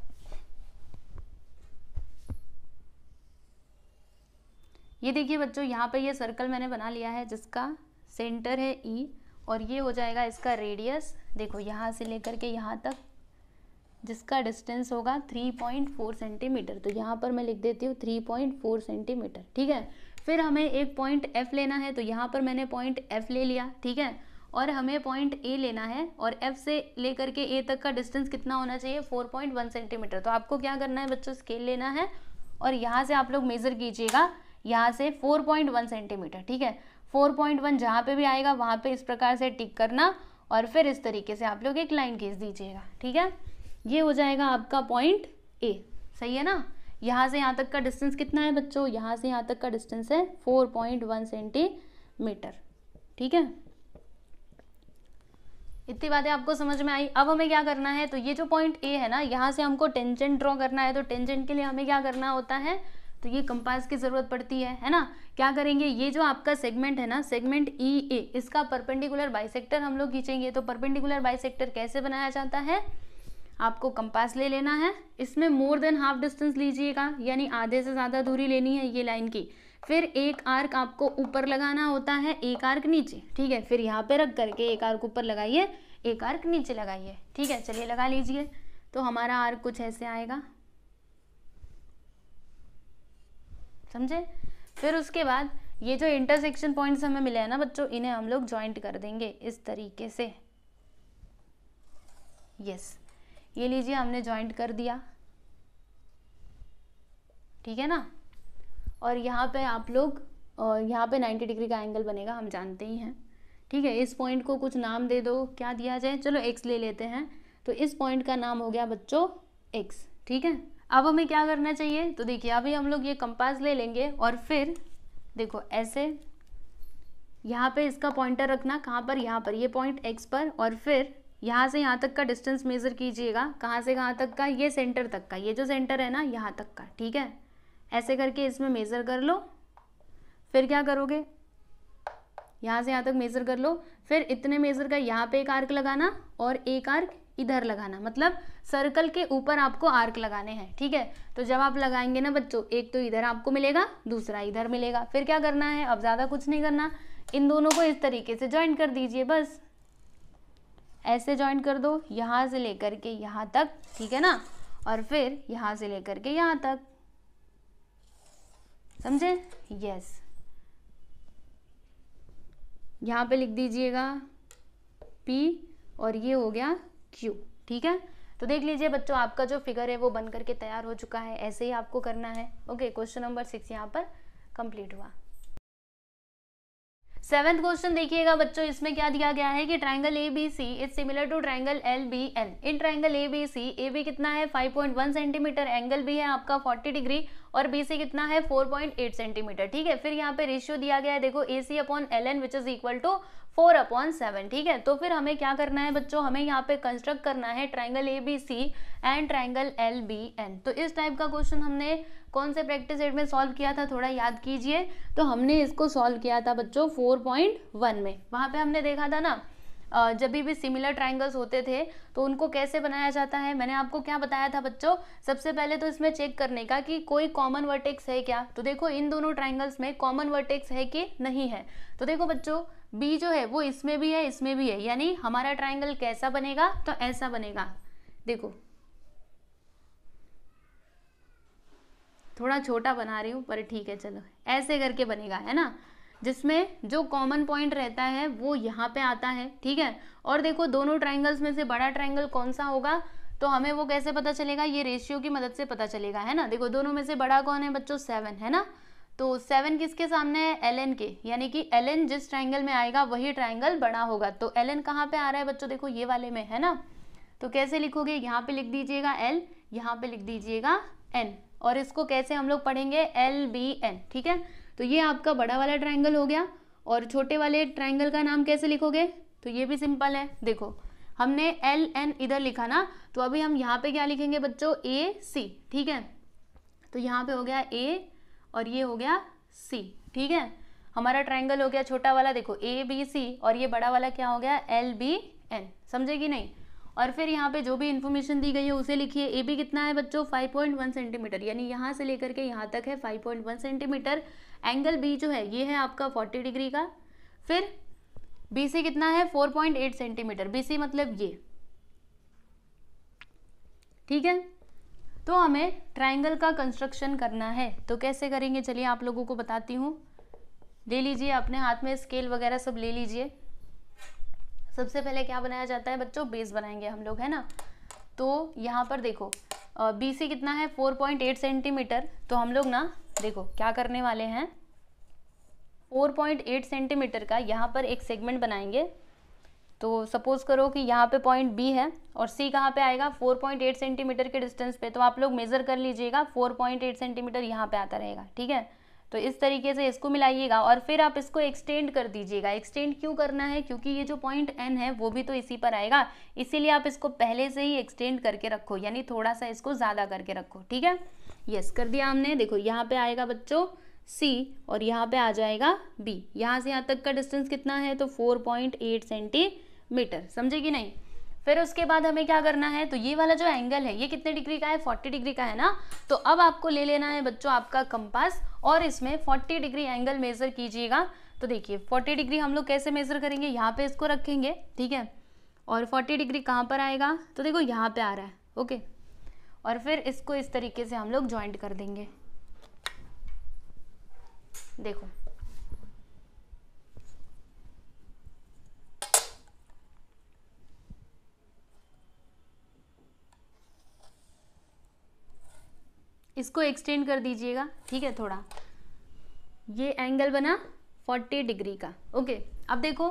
ये देखिए बच्चों यहाँ पर ये सर्कल मैंने बना लिया है जिसका सेंटर है ई e, और ये हो जाएगा इसका रेडियस देखो यहाँ से लेकर के यहाँ तक जिसका डिस्टेंस होगा 3.4 सेंटीमीटर तो यहाँ पर मैं लिख देती हूँ 3.4 सेंटीमीटर ठीक है फिर हमें एक पॉइंट एफ लेना है तो यहाँ पर मैंने पॉइंट एफ ले लिया ठीक है और हमें पॉइंट ए लेना है और एफ से लेकर के ए तक का डिस्टेंस कितना होना चाहिए 4.1 सेंटीमीटर तो आपको क्या करना है बच्चों स्केल लेना है और यहाँ से आप लोग मेज़र कीजिएगा यहाँ से 4.1 सेंटीमीटर ठीक है 4.1 पॉइंट जहाँ पर भी आएगा वहाँ पर इस प्रकार से टिक करना और फिर इस तरीके से आप लोग एक लाइन खींच दीजिएगा ठीक है ये हो जाएगा आपका पॉइंट ए सही है ना यहाँ से यहाँ तक का डिस्टेंस कितना है बच्चों यहाँ से यहाँ तक का डिस्टेंस है 4.1 सेंटीमीटर ठीक है इतनी बातें आपको समझ में आई अब हमें क्या करना है तो ये जो पॉइंट ए है ना यहाँ से हमको टेंजेंट ड्रॉ करना है तो टेंजेंट के लिए हमें क्या करना होता है तो ये कंपास की ज़रूरत पड़ती है है ना क्या करेंगे ये जो आपका सेगमेंट है ना सेगमेंट ई ए इसका परपेंडिकुलर बाइसेक्टर हम लोग खींचेंगे तो परपेंडिकुलर बाइसेक्टर कैसे बनाया जाता है आपको कंपास ले लेना है इसमें मोर देन हाफ डिस्टेंस लीजिएगा यानी आधे से ज़्यादा दूरी लेनी है ये लाइन की फिर एक आर्क आपको ऊपर लगाना होता है एक आर्क नीचे ठीक है फिर यहाँ पे रख करके एक आर्क ऊपर लगाइए एक आर्क नीचे लगाइए ठीक है चलिए लगा लीजिए तो हमारा आर्क कुछ ऐसे आएगा समझे फिर उसके बाद ये जो इंटरसेक्शन पॉइंट्स हमें मिले हैं ना बच्चों इन्हें हम लोग ज्वाइंट कर देंगे इस तरीके से यस ये लीजिए हमने ज्वाइंट कर दिया ठीक है ना और यहाँ पे आप लोग और यहाँ पे 90 डिग्री का एंगल बनेगा हम जानते ही हैं ठीक है इस पॉइंट को कुछ नाम दे दो क्या दिया जाए चलो एक्स ले लेते हैं तो इस पॉइंट का नाम हो गया बच्चों एक्स ठीक है अब हमें क्या करना चाहिए तो देखिए अभी हम लोग ये कंपास ले लेंगे और फिर देखो ऐसे यहाँ पे इसका पॉइंटर रखना कहाँ पर यहाँ पर ये पॉइंट एक्स पर और फिर यहाँ से यहाँ तक का डिस्टेंस मेज़र कीजिएगा कहाँ से कहाँ तक का ये सेंटर तक का ये जो सेंटर है ना यहाँ तक का ठीक है ऐसे करके इसमें मेज़र कर लो फिर क्या करोगे यहाँ से यहाँ तक मेज़र कर लो फिर इतने मेज़र का यहाँ पे एक आर्क लगाना और एक आर्क इधर लगाना मतलब सर्कल के ऊपर आपको आर्क लगाने हैं ठीक है तो जब आप लगाएंगे ना बच्चों एक तो इधर आपको मिलेगा दूसरा इधर मिलेगा फिर क्या करना है अब ज़्यादा कुछ नहीं करना इन दोनों को इस तरीके से ज्वाइन कर दीजिए बस ऐसे ज्वाइन कर दो यहाँ से लेकर के यहाँ तक ठीक है ना और फिर यहाँ से लेकर के यहाँ तक समझे यस यहाँ पे लिख दीजिएगा पी और ये हो गया क्यू ठीक है तो देख लीजिए बच्चों आपका जो फिगर है वो बन करके तैयार हो चुका है ऐसे ही आपको करना है ओके क्वेश्चन नंबर सिक्स यहाँ पर कंप्लीट हुआ सेवेंथ क्वेश्चन देखिएगा बच्चों इसमें क्या दिया गया है कि triangle A B C is similar to triangle L B N in triangle A B C A B कितना है 5.1 सेंटीमीटर एंगल भी है आपका 40 डिग्री और बी सी कितना है 4.8 सेंटीमीटर ठीक है फिर यहाँ पे रेशियो दिया गया है देखो A C upon L N which is equal to four upon seven ठीक है तो फिर हमें क्या करना है बच्चों हमें यहाँ पे कंस्ट्रक्ट करना है triangle A B C and triangle L B N तो इस टाइप का क्वेश्चन हमने कौन से प्रैक्टिस एड में सॉल्व किया था थोड़ा याद कीजिए तो हमने इसको सॉल्व किया था बच्चों फोर पॉइंट वन में वहाँ पे हमने देखा था ना जब भी सिमिलर ट्राइंगल्स होते थे तो उनको कैसे बनाया जाता है मैंने आपको क्या बताया था बच्चों सबसे पहले तो इसमें चेक करने का कि कोई कॉमन वर्टेक्स है क्या तो देखो इन दोनों ट्राइंगल्स में कॉमन वर्टेक्स है कि नहीं है तो देखो बच्चों बी जो है वो इसमें भी है इसमें भी है यानी हमारा ट्राइंगल कैसा बनेगा तो ऐसा बनेगा देखो थोड़ा छोटा बना रही हूँ पर ठीक है चलो ऐसे करके बनेगा है ना जिसमें जो कॉमन पॉइंट रहता है वो यहाँ पे आता है ठीक है और देखो दोनों ट्राइंगल्स में से बड़ा ट्राइंगल कौन सा होगा तो हमें वो कैसे पता चलेगा ये रेशियो की मदद से पता चलेगा है ना देखो दोनों में से बड़ा कौन है बच्चों सेवन है ना तो सेवन किसके सामने है एल के यानी कि एल जिस ट्राइंगल में आएगा वही ट्राइंगल बड़ा होगा तो एल एन कहाँ पर आ रहा है बच्चों देखो ये वाले में है ना तो कैसे लिखोगे यहाँ पे लिख दीजिएगा एल यहाँ पे लिख दीजिएगा एन और इसको कैसे हम लोग पढ़ेंगे एल बी एन ठीक है तो ये आपका बड़ा वाला ट्राइंगल हो गया और छोटे वाले ट्राइंगल का नाम कैसे लिखोगे तो ये भी सिंपल है देखो हमने एल एन इधर लिखा ना तो अभी हम यहाँ पे क्या लिखेंगे बच्चों ए सी ठीक है तो यहाँ पे हो गया ए और ये हो गया सी ठीक है हमारा ट्राइंगल हो गया छोटा वाला देखो ए बी सी और ये बड़ा वाला क्या हो गया एल बी एन समझे कि नहीं और फिर यहाँ पे जो भी इन्फॉर्मेशन दी गई है उसे लिखिए ए बी कितना है बच्चों 5.1 सेंटीमीटर यानी यहाँ से लेकर के यहाँ तक है 5.1 सेंटीमीटर एंगल बी जो है ये है आपका 40 डिग्री का फिर बी सी कितना है 4.8 सेंटीमीटर बी सी मतलब ये ठीक है तो हमें ट्राइंगल का कंस्ट्रक्शन करना है तो कैसे करेंगे चलिए आप लोगों को बताती हूँ ले लीजिए अपने हाथ में स्केल वगैरह सब ले लीजिए सबसे पहले क्या बनाया जाता है बच्चों बेस बनाएंगे हम लोग है ना तो यहाँ पर देखो बी सी कितना है 4.8 सेंटीमीटर तो हम लोग ना देखो क्या करने वाले हैं 4.8 सेंटीमीटर का यहाँ पर एक सेगमेंट बनाएंगे तो सपोज़ करो कि यहाँ पे पॉइंट बी है और सी कहाँ पे आएगा 4.8 सेंटीमीटर के डिस्टेंस पे तो आप लोग मेज़र कर लीजिएगा 4.8 सेंटीमीटर यहाँ पे आता रहेगा ठीक है तो इस तरीके से इसको मिलाइएगा और फिर आप इसको एक्सटेंड कर दीजिएगा एक्सटेंड क्यों करना है क्योंकि ये जो पॉइंट एन है वो भी तो इसी पर आएगा इसीलिए आप इसको पहले से ही एक्सटेंड करके रखो यानी थोड़ा सा इसको ज़्यादा करके रखो ठीक है यस कर दिया हमने देखो यहाँ पे आएगा बच्चों सी और यहाँ पे आ जाएगा बी यहाँ से यहाँ तक का डिस्टेंस कितना है तो फोर पॉइंट एट सेंटीमीटर समझे कि नहीं फिर उसके बाद हमें क्या करना है तो ये वाला जो एंगल है ये कितने डिग्री का है 40 डिग्री का है ना तो अब आपको ले लेना है बच्चों आपका कंपास और इसमें 40 डिग्री एंगल मेज़र कीजिएगा तो देखिए 40 डिग्री हम लोग कैसे मेज़र करेंगे यहाँ पे इसको रखेंगे ठीक है और 40 डिग्री कहाँ पर आएगा तो देखो यहाँ पे आ रहा है ओके और फिर इसको इस तरीके से हम लोग ज्वाइंट कर देंगे देखो इसको एक्सटेंड कर दीजिएगा ठीक है थोड़ा ये एंगल बना 40 डिग्री का ओके अब देखो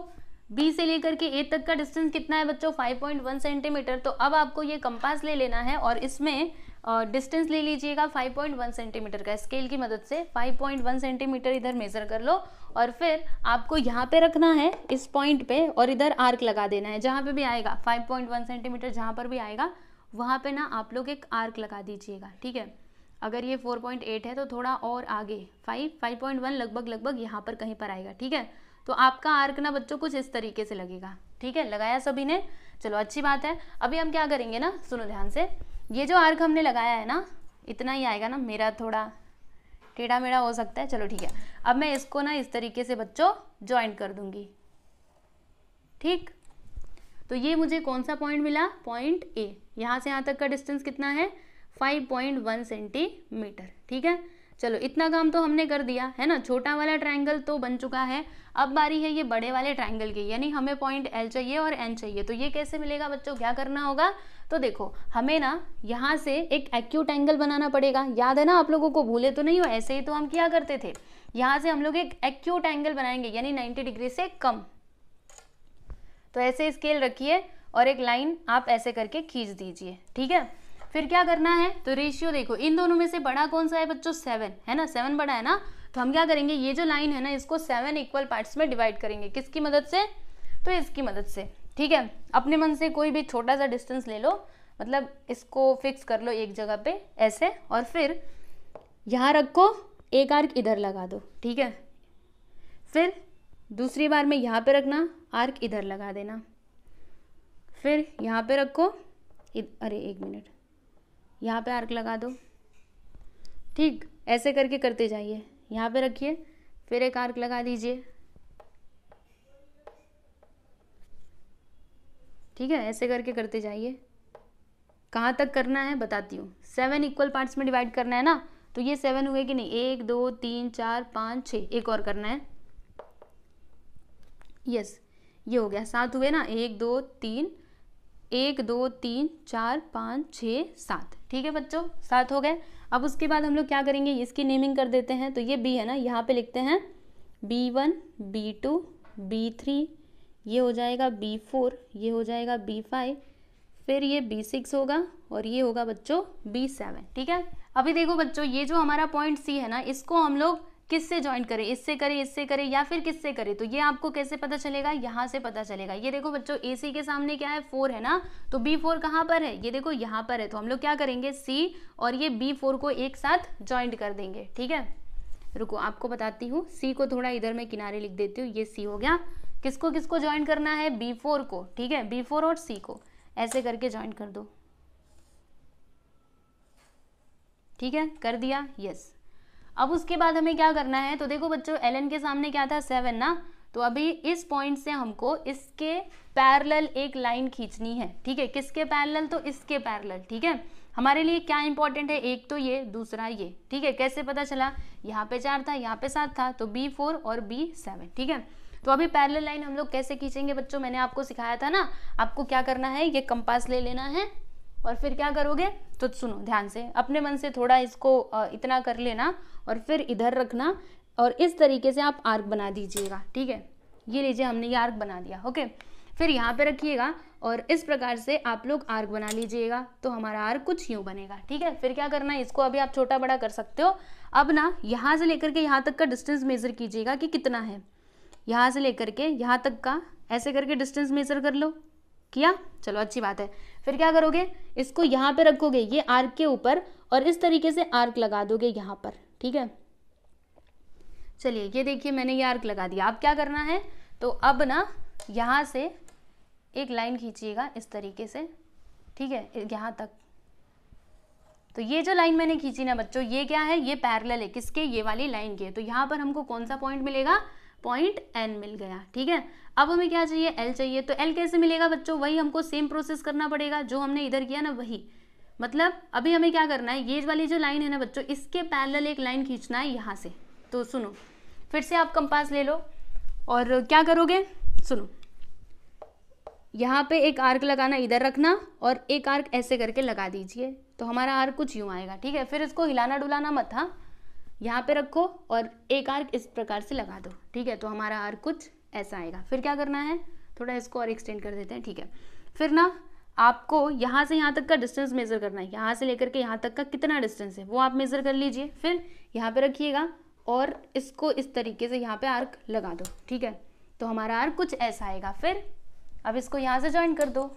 बी से लेकर के ए तक का डिस्टेंस कितना है बच्चों 5.1 सेंटीमीटर तो अब आपको ये कंपास ले लेना है और इसमें डिस्टेंस ले लीजिएगा 5.1 सेंटीमीटर का स्केल की मदद से 5.1 सेंटीमीटर इधर मेज़र कर लो और फिर आपको यहाँ पे रखना है इस पॉइंट पे और इधर आर्क लगा देना है जहाँ पे भी आएगा 5.1 सेंटीमीटर जहाँ पर भी आएगा वहाँ पे ना आप लोग एक आर्क लगा दीजिएगा ठीक है अगर ये 4.8 है तो थोड़ा और आगे फाइव फाइव लगभग लगभग यहाँ पर कहीं पर आएगा ठीक है तो आपका आर्क ना बच्चों कुछ इस तरीके से लगेगा ठीक है लगाया सभी ने चलो अच्छी बात है अभी हम क्या करेंगे ना सुनो ध्यान से ये जो आर्क हमने लगाया है ना इतना ही आएगा ना मेरा थोड़ा टेढ़ा मेढ़ा हो सकता है चलो ठीक है अब मैं इसको ना इस तरीके से बच्चों ज्वाइन कर दूंगी ठीक तो ये मुझे कौन सा पॉइंट मिला पॉइंट ए यहाँ से यहाँ तक का डिस्टेंस कितना है 5.1 सेंटीमीटर ठीक है चलो इतना काम तो हमने कर दिया है ना छोटा वाला ट्राइंगल तो बन चुका है अब बारी है ये बड़े वाले ट्राइंगल की यानी हमें पॉइंट एल चाहिए और एन चाहिए तो ये कैसे मिलेगा बच्चों क्या करना होगा तो देखो हमें ना यहाँ से एक एक्यूट एंगल बनाना पड़ेगा याद है ना आप लोगों को भूले तो नहीं हो ऐसे ही तो हम क्या करते थे यहाँ से हम लोग एक एक्यूट एंगल बनाएंगे यानी 90 डिग्री से कम तो ऐसे स्केल रखिए और एक लाइन आप ऐसे करके खींच दीजिए ठीक है फिर क्या करना है तो रेशियो देखो इन दोनों में से बड़ा कौन सा है बच्चों सेवन है ना सेवन बड़ा है ना तो हम क्या करेंगे ये जो लाइन है ना इसको सेवन इक्वल पार्ट्स में डिवाइड करेंगे किसकी मदद से तो इसकी मदद से ठीक है अपने मन से कोई भी छोटा सा डिस्टेंस ले लो मतलब इसको फिक्स कर लो एक जगह पे ऐसे और फिर यहाँ रखो एक आर्क इधर लगा दो ठीक है फिर दूसरी बार में यहाँ पे रखना आर्क इधर लगा देना फिर यहाँ पे रखो अरे एक मिनट यहाँ पे आर्क लगा दो ठीक ऐसे करके करते जाइए यहाँ पे रखिए फिर एक आर्क लगा दीजिए ठीक है ऐसे करके करते जाइए कहाँ तक करना है बताती हूँ सेवन इक्वल पार्ट्स में डिवाइड करना है ना तो ये सेवन हुए कि नहीं एक दो तीन चार पाँच छः एक और करना है यस ये हो गया सात हुए ना एक दो तीन एक दो तीन चार पाँच छः सात ठीक है बच्चों सात हो गए अब उसके बाद हम लोग क्या करेंगे इसकी नेमिंग कर देते हैं तो ये बी है ना यहाँ पे लिखते हैं B one B two B three ये हो जाएगा बी फोर ये हो जाएगा बी फाइव फिर ये बी सिक्स होगा और ये होगा बच्चों बी सेवन ठीक है अभी देखो बच्चों ये जो हमारा पॉइंट सी है ना इसको हम लोग किससे ज्वाइन करें इससे करें इससे करें या फिर किससे करें तो ये आपको कैसे पता चलेगा यहाँ से पता चलेगा ये देखो बच्चों ए सी के सामने क्या है फोर है ना तो बी फोर कहाँ पर है ये देखो यहाँ पर है तो हम लोग क्या करेंगे सी और ये बी फोर को एक साथ ज्वाइंट कर देंगे ठीक है रुको आपको बताती हूँ सी को थोड़ा इधर में किनारे लिख देती हूँ ये सी हो गया किसको किसको ज्वाइन करना है बी फोर को ठीक है बी फोर और सी को ऐसे करके ज्वाइन कर दो ठीक है कर दिया यस अब उसके बाद हमें क्या करना है तो देखो बच्चों एल के सामने क्या था सेवन ना तो अभी इस पॉइंट से हमको इसके पैरल एक लाइन खींचनी है ठीक है किसके पैरल तो इसके पैरल ठीक है हमारे लिए क्या इंपॉर्टेंट है एक तो ये दूसरा ये ठीक है कैसे पता चला यहाँ पे चार था यहाँ पे सात था तो बी फोर और बी सेवन ठीक है तो अभी पैरल लाइन हम लोग कैसे खींचेंगे बच्चों मैंने आपको सिखाया था ना आपको क्या करना है ये कंपास ले लेना है और फिर क्या करोगे तो सुनो ध्यान से अपने मन से थोड़ा इसको इतना कर लेना और फिर इधर रखना और इस तरीके से आप आर्क बना दीजिएगा ठीक है ये लीजिए हमने ये आर्क बना दिया ओके फिर यहाँ पे रखिएगा और इस प्रकार से आप लोग आर्क बना लीजिएगा तो हमारा आर्क कुछ यूँ बनेगा ठीक है फिर क्या करना है इसको अभी आप छोटा बड़ा कर सकते हो अब ना यहाँ से लेकर के यहाँ तक का डिस्टेंस मेज़र कीजिएगा कि कितना है यहाँ से लेकर के यहाँ तक का ऐसे करके डिस्टेंस मेज़र कर लो किया चलो अच्छी बात है फिर क्या करोगे इसको यहाँ पे रखोगे ये आर्क के ऊपर और इस तरीके से आर्क लगा दोगे यहाँ पर ठीक है चलिए ये देखिए मैंने ये आर्क लगा दिया अब क्या करना है तो अब ना यहाँ से एक लाइन खींचिएगा इस तरीके से ठीक है यहाँ तक तो ये जो लाइन मैंने खींची ना बच्चों ये क्या है ये पैरेलल है किसके ये वाली लाइन की है तो यहाँ पर हमको कौन सा पॉइंट मिलेगा पॉइंट एन मिल गया ठीक है अब हमें क्या चाहिए एल चाहिए तो एल कैसे मिलेगा बच्चों वही हमको सेम प्रोसेस करना पड़ेगा जो हमने इधर किया ना वही मतलब अभी हमें क्या करना है ये वाली जो लाइन है ना बच्चों इसके पैरल एक लाइन खींचना है यहाँ से तो सुनो फिर से आप कंपास ले लो और क्या करोगे सुनो यहाँ पे एक आर्क लगाना इधर रखना और एक आर्क ऐसे करके लगा दीजिए तो हमारा आर्क कुछ यूँ आएगा ठीक है फिर इसको हिलाना डुलाना मत हाँ यहाँ पे रखो और एक आर्क इस प्रकार से लगा दो ठीक है तो हमारा आर्क कुछ ऐसा आएगा फिर क्या करना है थोड़ा इसको और एक्सटेंड कर देते हैं ठीक है फिर ना आपको यहाँ से यहाँ तक का डिस्टेंस मेज़र करना है यहाँ से लेकर के यहाँ तक का कितना डिस्टेंस है वो आप मेज़र कर लीजिए फिर यहाँ पे रखिएगा और इसको इस तरीके से यहाँ पे आर्क लगा दो ठीक है तो हमारा आर्क कुछ ऐसा आएगा फिर अब इसको यहाँ से ज्वाइन कर दो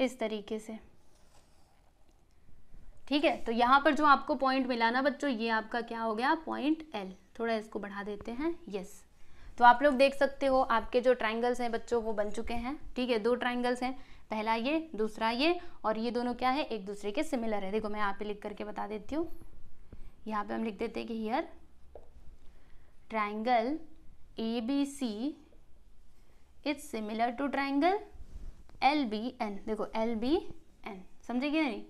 इस तरीके से ठीक है तो यहाँ पर जो आपको पॉइंट मिला ना बच्चों ये आपका क्या हो गया पॉइंट एल थोड़ा इसको बढ़ा देते हैं यस तो आप लोग देख सकते हो आपके जो ट्राइंगल्स हैं बच्चों वो बन चुके हैं ठीक है दो ट्राइंगल्स हैं पहला ये दूसरा ये और ये दोनों क्या है एक दूसरे के सिमिलर है देखो मैं यहाँ पे लिख करके बता देती हूँ यहाँ पे हम लिख देते हैं कि here triangle A B C is similar to triangle L B N देखो एल बी एन समझेगी नहीं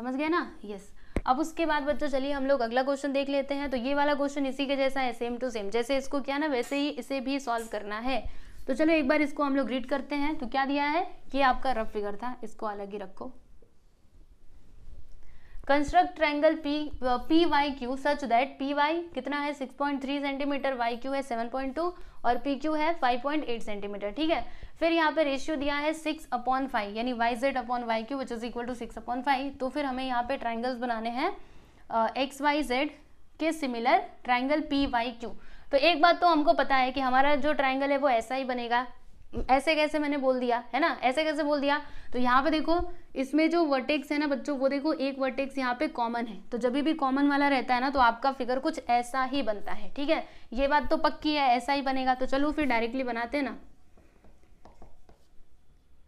समझ गए ना यस अब उसके बाद बच्चों चलिए हम लोग अगला क्वेश्चन देख लेते हैं तो ये वाला क्वेश्चन इसी के जैसा है सेम टू सेम जैसे इसको क्या ना वैसे ही इसे भी सॉल्व करना है तो चलो एक बार इसको हम लोग रीड करते हैं तो क्या दिया है ये आपका रफ फिगर था इसको अलग ही रखो construct triangle P P Y Q such that P Y कितना है 6.3 सेंटीमीटर वाई क्यू है 7.2 और पी क्यू है 5.8 सेंटीमीटर ठीक है फिर यहाँ पे रेशियो दिया है 6 अपॉन फाइव यानी Y Z upon Y Q which is equal to six upon five तो फिर हमें यहाँ पे ट्राइंगल्स बनाने हैं एक्स वाई जेड के similar triangle P Y Q तो एक बात तो हमको पता है कि हमारा जो ट्राइंगल है वो ऐसा ही बनेगा ऐसे कैसे मैंने बोल दिया है ना ऐसे कैसे बोल दिया तो यहाँ पे देखो इसमें जो वर्टेक्स है ना बच्चों वो देखो एक वर्टेक्स यहाँ पे कॉमन है तो जब भी कॉमन वाला रहता है ना तो आपका फिगर कुछ ऐसा ही बनता है ठीक है ये बात तो पक्की है ऐसा ही बनेगा तो चलो फिर डायरेक्टली बनाते हैं ना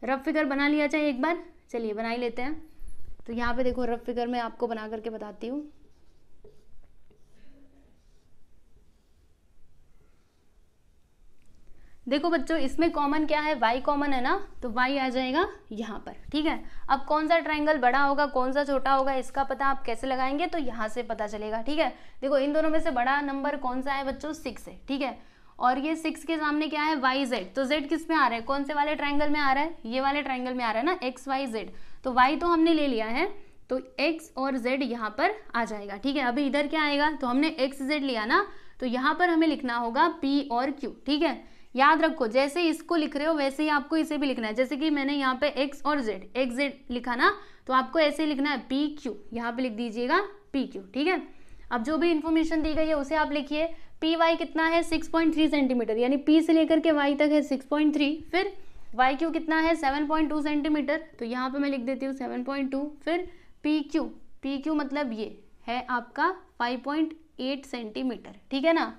रफ फिगर बना लिया जाए एक बार चलिए बना ही लेते हैं तो यहाँ पे देखो रफ फिगर मैं आपको बना करके बताती हूँ देखो बच्चों इसमें कॉमन क्या है वाई कॉमन है ना तो वाई आ जाएगा यहाँ पर ठीक है अब कौन सा ट्राइंगल बड़ा होगा कौन सा छोटा होगा इसका पता आप कैसे लगाएंगे तो यहाँ से पता चलेगा ठीक है देखो इन दोनों में से बड़ा नंबर कौन सा है बच्चों सिक्स है ठीक है और ये सिक्स के सामने क्या है वाई जेड तो जेड किस में आ रहा है कौन से वाले ट्राइंगल में आ रहा है ये वाले ट्राइंगल में आ रहा है ना एक्स वाई जेड तो वाई तो हमने ले लिया है तो एक्स और जेड यहाँ पर आ जाएगा ठीक है अभी इधर क्या आएगा तो हमने एक्स जेड लिया ना तो यहाँ पर हमें लिखना होगा पी और क्यू ठीक है याद रखो जैसे इसको लिख रहे हो वैसे ही आपको इसे भी लिखना है जैसे कि मैंने यहाँ पे एक्स और जेड एक्स जेड लिखा ना तो आपको ऐसे लिखना है पी क्यू यहाँ पे लिख दीजिएगा पी क्यू ठीक है अब जो भी इन्फॉर्मेशन दी गई है उसे आप लिखिए पी वाई कितना है सिक्स पॉइंट थ्री सेंटीमीटर यानी पी से लेकर के वाई तक है सिक्स पॉइंट थ्री फिर वाई क्यू कितना है सेवन पॉइंट टू सेंटीमीटर तो यहाँ पे मैं लिख देती हूँ सेवन पॉइंट टू फिर पी क्यू पी क्यू मतलब ये है आपका फाइव पॉइंट एट सेंटीमीटर ठीक है ना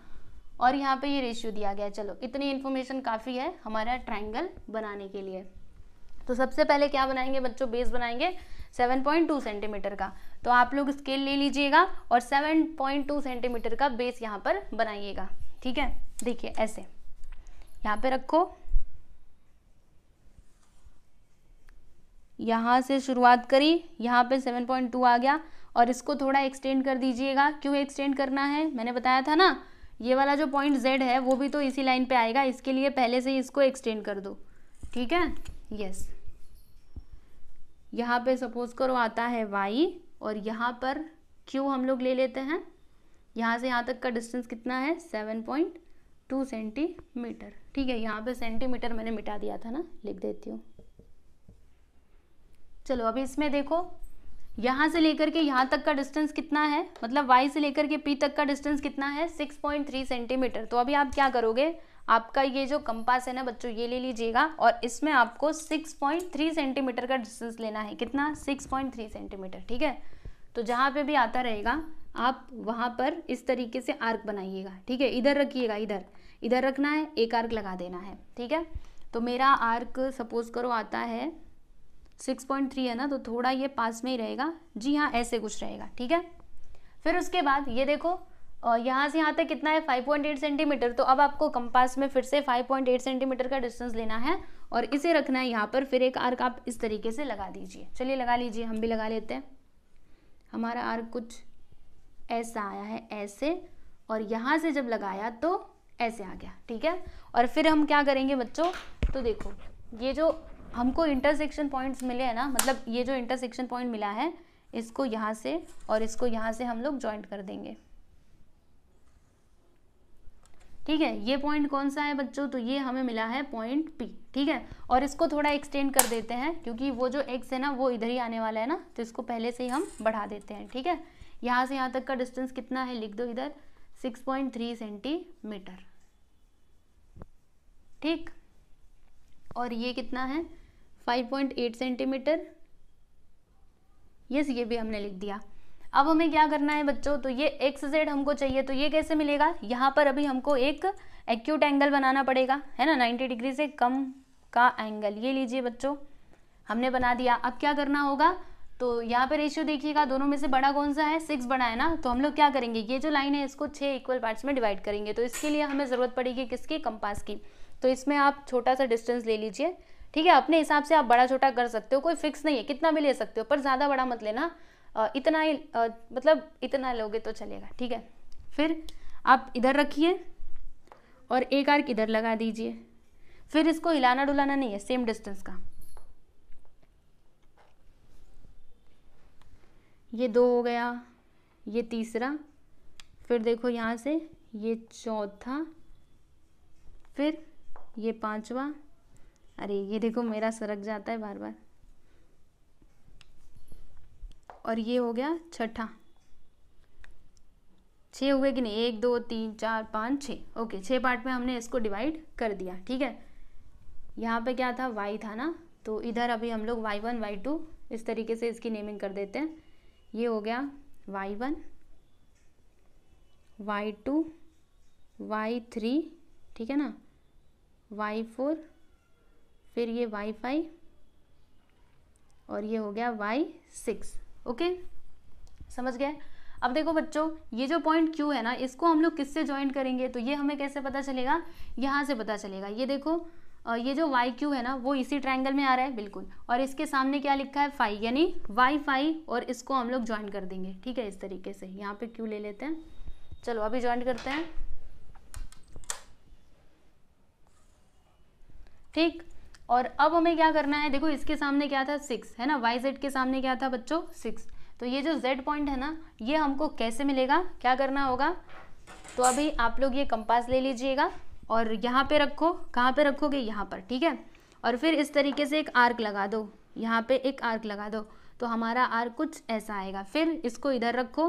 और यहाँ पे ये रेशियो दिया गया है चलो इतनी इन्फॉर्मेशन काफ़ी है हमारा ट्राइंगल बनाने के लिए तो सबसे पहले क्या बनाएंगे बच्चों बेस बनाएंगे 7.2 सेंटीमीटर का तो आप लोग स्केल ले लीजिएगा और 7.2 सेंटीमीटर का बेस यहाँ पर बनाइएगा ठीक है देखिए ऐसे यहाँ पे रखो यहाँ से शुरुआत करी यहाँ पे 7.2 आ गया और इसको थोड़ा एक्सटेंड कर दीजिएगा क्यों एक्सटेंड करना है मैंने बताया था ना ये वाला जो पॉइंट जेड है वो भी तो इसी लाइन पे आएगा इसके लिए पहले से ही इसको एक्सटेंड कर दो ठीक है यस यहाँ पे सपोज करो आता है वाई और यहाँ पर क्यू हम लोग ले लेते हैं यहाँ से यहाँ तक का डिस्टेंस कितना है सेवन पॉइंट टू सेंटीमीटर ठीक है यहाँ पे सेंटीमीटर मैंने मिटा दिया था ना लिख देती हूँ चलो अभी इसमें देखो यहाँ से लेकर के यहाँ तक का डिस्टेंस कितना है मतलब वाई से लेकर के पी तक का डिस्टेंस कितना है 6.3 सेंटीमीटर तो अभी आप क्या करोगे आपका ये जो कंपास है ना बच्चों ये ले लीजिएगा और इसमें आपको 6.3 सेंटीमीटर का डिस्टेंस लेना है कितना 6.3 सेंटीमीटर ठीक है तो जहाँ पे भी आता रहेगा आप वहाँ पर इस तरीके से आर्क बनाइएगा ठीक है इधर रखिएगा इधर इधर रखना है एक आर्क लगा देना है ठीक है तो मेरा आर्क सपोज करो आता है सिक्स पॉइंट थ्री है ना तो थोड़ा ये पास में ही रहेगा जी हाँ ऐसे कुछ रहेगा ठीक है फिर उसके बाद ये देखो यहाँ से यहाँ तक कितना है फाइव पॉइंट एट सेंटीमीटर तो अब आपको कंपास में फिर से फाइव पॉइंट एट सेंटीमीटर का डिस्टेंस लेना है और इसे रखना है यहाँ पर फिर एक आर्क आप इस तरीके से लगा दीजिए चलिए लगा लीजिए हम भी लगा लेते हैं हमारा आर्क कुछ ऐसा आया है ऐसे और यहाँ से जब लगाया तो ऐसे आ गया ठीक है और फिर हम क्या करेंगे बच्चों तो देखो ये जो हमको इंटरसेक्शन पॉइंट्स मिले हैं ना मतलब ये जो इंटरसेक्शन पॉइंट मिला है इसको यहाँ से और इसको यहाँ से हम लोग ज्वाइंट कर देंगे ठीक है ये पॉइंट कौन सा है बच्चों तो ये हमें मिला है पॉइंट पी ठीक है और इसको थोड़ा एक्सटेंड कर देते हैं क्योंकि वो जो एक्स है ना वो इधर ही आने वाला है ना तो इसको पहले से ही हम बढ़ा देते हैं ठीक है यहाँ से यहाँ तक का डिस्टेंस कितना है लिख दो इधर 6.3 सेंटीमीटर ठीक और ये कितना है 5.8 सेंटीमीटर यस ये भी हमने लिख दिया अब हमें क्या करना है बच्चों तो ये एक्स जेड हमको चाहिए तो ये कैसे मिलेगा यहाँ पर अभी हमको एक एक्यूट एंगल बनाना पड़ेगा है ना 90 डिग्री से कम का एंगल ये लीजिए बच्चों हमने बना दिया अब क्या करना होगा तो यहाँ पर रेशियो देखिएगा दोनों में से बड़ा कौन सा है सिक्स बड़ा है ना तो हम लोग क्या करेंगे ये जो लाइन है इसको छः इक्वल पार्ट्स में डिवाइड करेंगे तो इसके लिए हमें ज़रूरत पड़ेगी किसकी कंपास की तो इसमें आप छोटा सा डिस्टेंस ले लीजिए ठीक है अपने हिसाब से आप बड़ा छोटा कर सकते हो कोई फिक्स नहीं है कितना भी ले सकते हो पर ज़्यादा बड़ा मत लेना इतना ही मतलब इतना लोगे तो चलेगा ठीक है फिर आप इधर रखिए और एक आर्क इधर लगा दीजिए फिर इसको हिलाना डुलाना नहीं है सेम डिस्टेंस का ये दो हो गया ये तीसरा फिर देखो यहाँ से ये चौथा फिर ये पांचवा अरे ये देखो मेरा सरक जाता है बार बार और ये हो गया छठा छः हुए कि नहीं एक दो तीन चार पाँच छः ओके छः पार्ट में हमने इसको डिवाइड कर दिया ठीक है यहाँ पे क्या था वाई था ना तो इधर अभी हम लोग वाई वन वाई टू इस तरीके से इसकी नेमिंग कर देते हैं ये हो गया Y one Y two Y three ठीक है ना वाई फोर फिर ये वाई फाइव और ये हो गया वाई सिक्स ओके समझ गए अब देखो बच्चों ये जो पॉइंट क्यू है ना इसको हम लोग किससे ज्वाइन करेंगे तो ये हमें कैसे पता चलेगा यहाँ से पता चलेगा ये देखो ये जो वाई क्यू है ना वो इसी ट्रायंगल में आ रहा है बिल्कुल और इसके सामने क्या लिखा है फाइव यानी वाई फाइव और इसको हम लोग ज्वाइन कर देंगे ठीक है इस तरीके से यहाँ पे क्यू ले लेते हैं चलो अभी ज्वाइन करते हैं ठीक और अब हमें क्या करना है देखो इसके सामने क्या था सिक्स है ना वाई जेड के सामने क्या था बच्चों सिक्स तो ये जो जेड पॉइंट है ना ये हमको कैसे मिलेगा क्या करना होगा तो अभी आप लोग ये कंपास ले लीजिएगा और यहाँ पे रखो कहाँ पे रखोगे यहाँ पर ठीक है और फिर इस तरीके से एक आर्क लगा दो यहाँ पे एक आर्क लगा दो तो हमारा आर्क कुछ ऐसा आएगा फिर इसको इधर रखो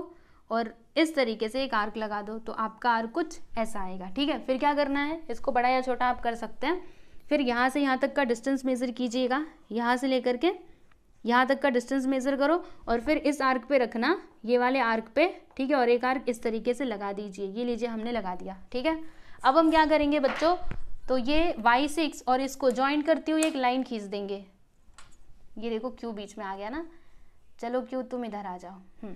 और इस तरीके से एक आर्क लगा दो तो आपका आर्क कुछ ऐसा आएगा ठीक है फिर क्या करना है इसको बड़ा या छोटा आप कर सकते हैं फिर यहाँ से यहाँ तक का डिस्टेंस मेज़र कीजिएगा यहाँ से लेकर के यहाँ तक का डिस्टेंस मेज़र करो और फिर इस आर्क पे रखना ये वाले आर्क पे ठीक है और एक आर्क इस तरीके से लगा दीजिए ये लीजिए हमने लगा दिया ठीक है अब हम क्या करेंगे बच्चों तो ये वाई सिक्स और इसको ज्वाइन करते हुए एक लाइन खींच देंगे ये देखो क्यू बीच में आ गया ना चलो क्यू तुम इधर आ जाओ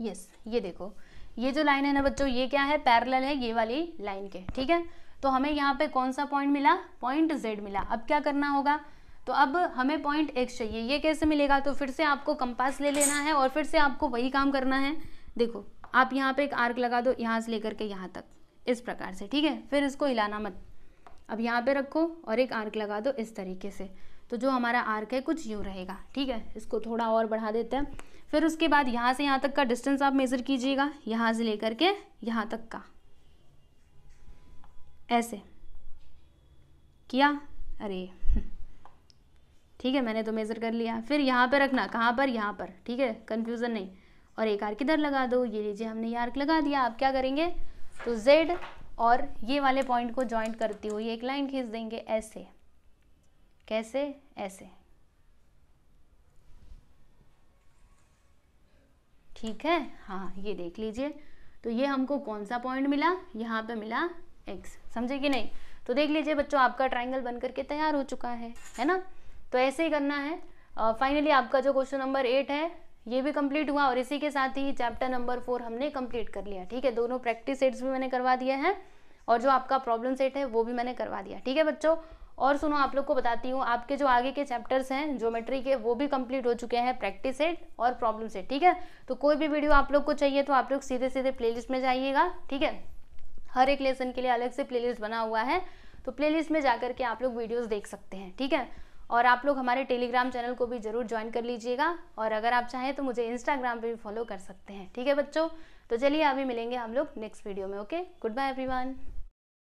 यस हम्म। ये देखो ये जो लाइन है ना बच्चों ये क्या है पैरेलल है ये वाली लाइन के ठीक है तो हमें यहाँ पे कौन सा पॉइंट मिला पॉइंट जेड मिला अब क्या करना होगा तो अब हमें पॉइंट एक्स चाहिए ये कैसे मिलेगा तो फिर से आपको कंपास ले लेना है और फिर से आपको वही काम करना है देखो आप यहाँ पे एक आर्क लगा दो यहाँ से लेकर के यहाँ तक इस प्रकार से ठीक है फिर इसको हिलाना मत अब यहाँ पे रखो और एक आर्क लगा दो इस तरीके से तो जो हमारा आर्क है कुछ यूँ रहेगा ठीक है इसको थोड़ा और बढ़ा देते हैं फिर उसके बाद यहाँ से यहाँ तक का डिस्टेंस आप मेज़र कीजिएगा यहाँ से लेकर के यहाँ तक का ऐसे किया अरे ठीक है मैंने तो मेज़र कर लिया फिर यहाँ पर रखना कहाँ पर यहाँ पर ठीक है कन्फ्यूज़न नहीं और एक आर्क इधर लगा दो ये लीजिए हमने ये आर्क लगा दिया आप क्या करेंगे तो जेड और ये वाले पॉइंट को जॉइंट करती हुई एक लाइन खींच देंगे ऐसे कैसे ऐसे ठीक है हाँ ये देख लीजिए तो ये हमको कौन सा पॉइंट मिला यहाँ पे मिला एक्स समझे कि नहीं तो देख लीजिए बच्चों आपका ट्राइंगल बन करके तैयार हो चुका है है ना तो ऐसे ही करना है फाइनली uh, आपका जो क्वेश्चन नंबर एट है ये भी कंप्लीट हुआ और इसी के साथ ही चैप्टर नंबर फोर हमने कंप्लीट कर लिया ठीक है दोनों प्रैक्टिस सेट्स भी मैंने करवा दिए हैं और जो आपका प्रॉब्लम सेट है वो भी मैंने करवा दिया ठीक है बच्चों और सुनो आप लोग को बताती हूँ आपके जो आगे के चैप्टर्स हैं ज्योमेट्री के वो भी कंप्लीट हो चुके हैं प्रैक्टिस सेट और प्रॉब्लम सेट ठीक है तो कोई भी वीडियो आप लोग को चाहिए तो आप लोग सीधे सीधे प्लेलिस्ट में जाइएगा ठीक है हर एक लेसन के लिए अलग से प्लेलिस्ट बना हुआ है तो प्लेलिस्ट में जाकर के आप लोग वीडियोस देख सकते हैं ठीक है और आप लोग हमारे टेलीग्राम चैनल को भी ज़रूर ज्वाइन कर लीजिएगा और अगर आप चाहें तो मुझे इंस्टाग्राम पे भी फॉलो कर सकते हैं ठीक है बच्चों तो चलिए अभी मिलेंगे हम लोग नेक्स्ट वीडियो में ओके गुड बाय एवरीवन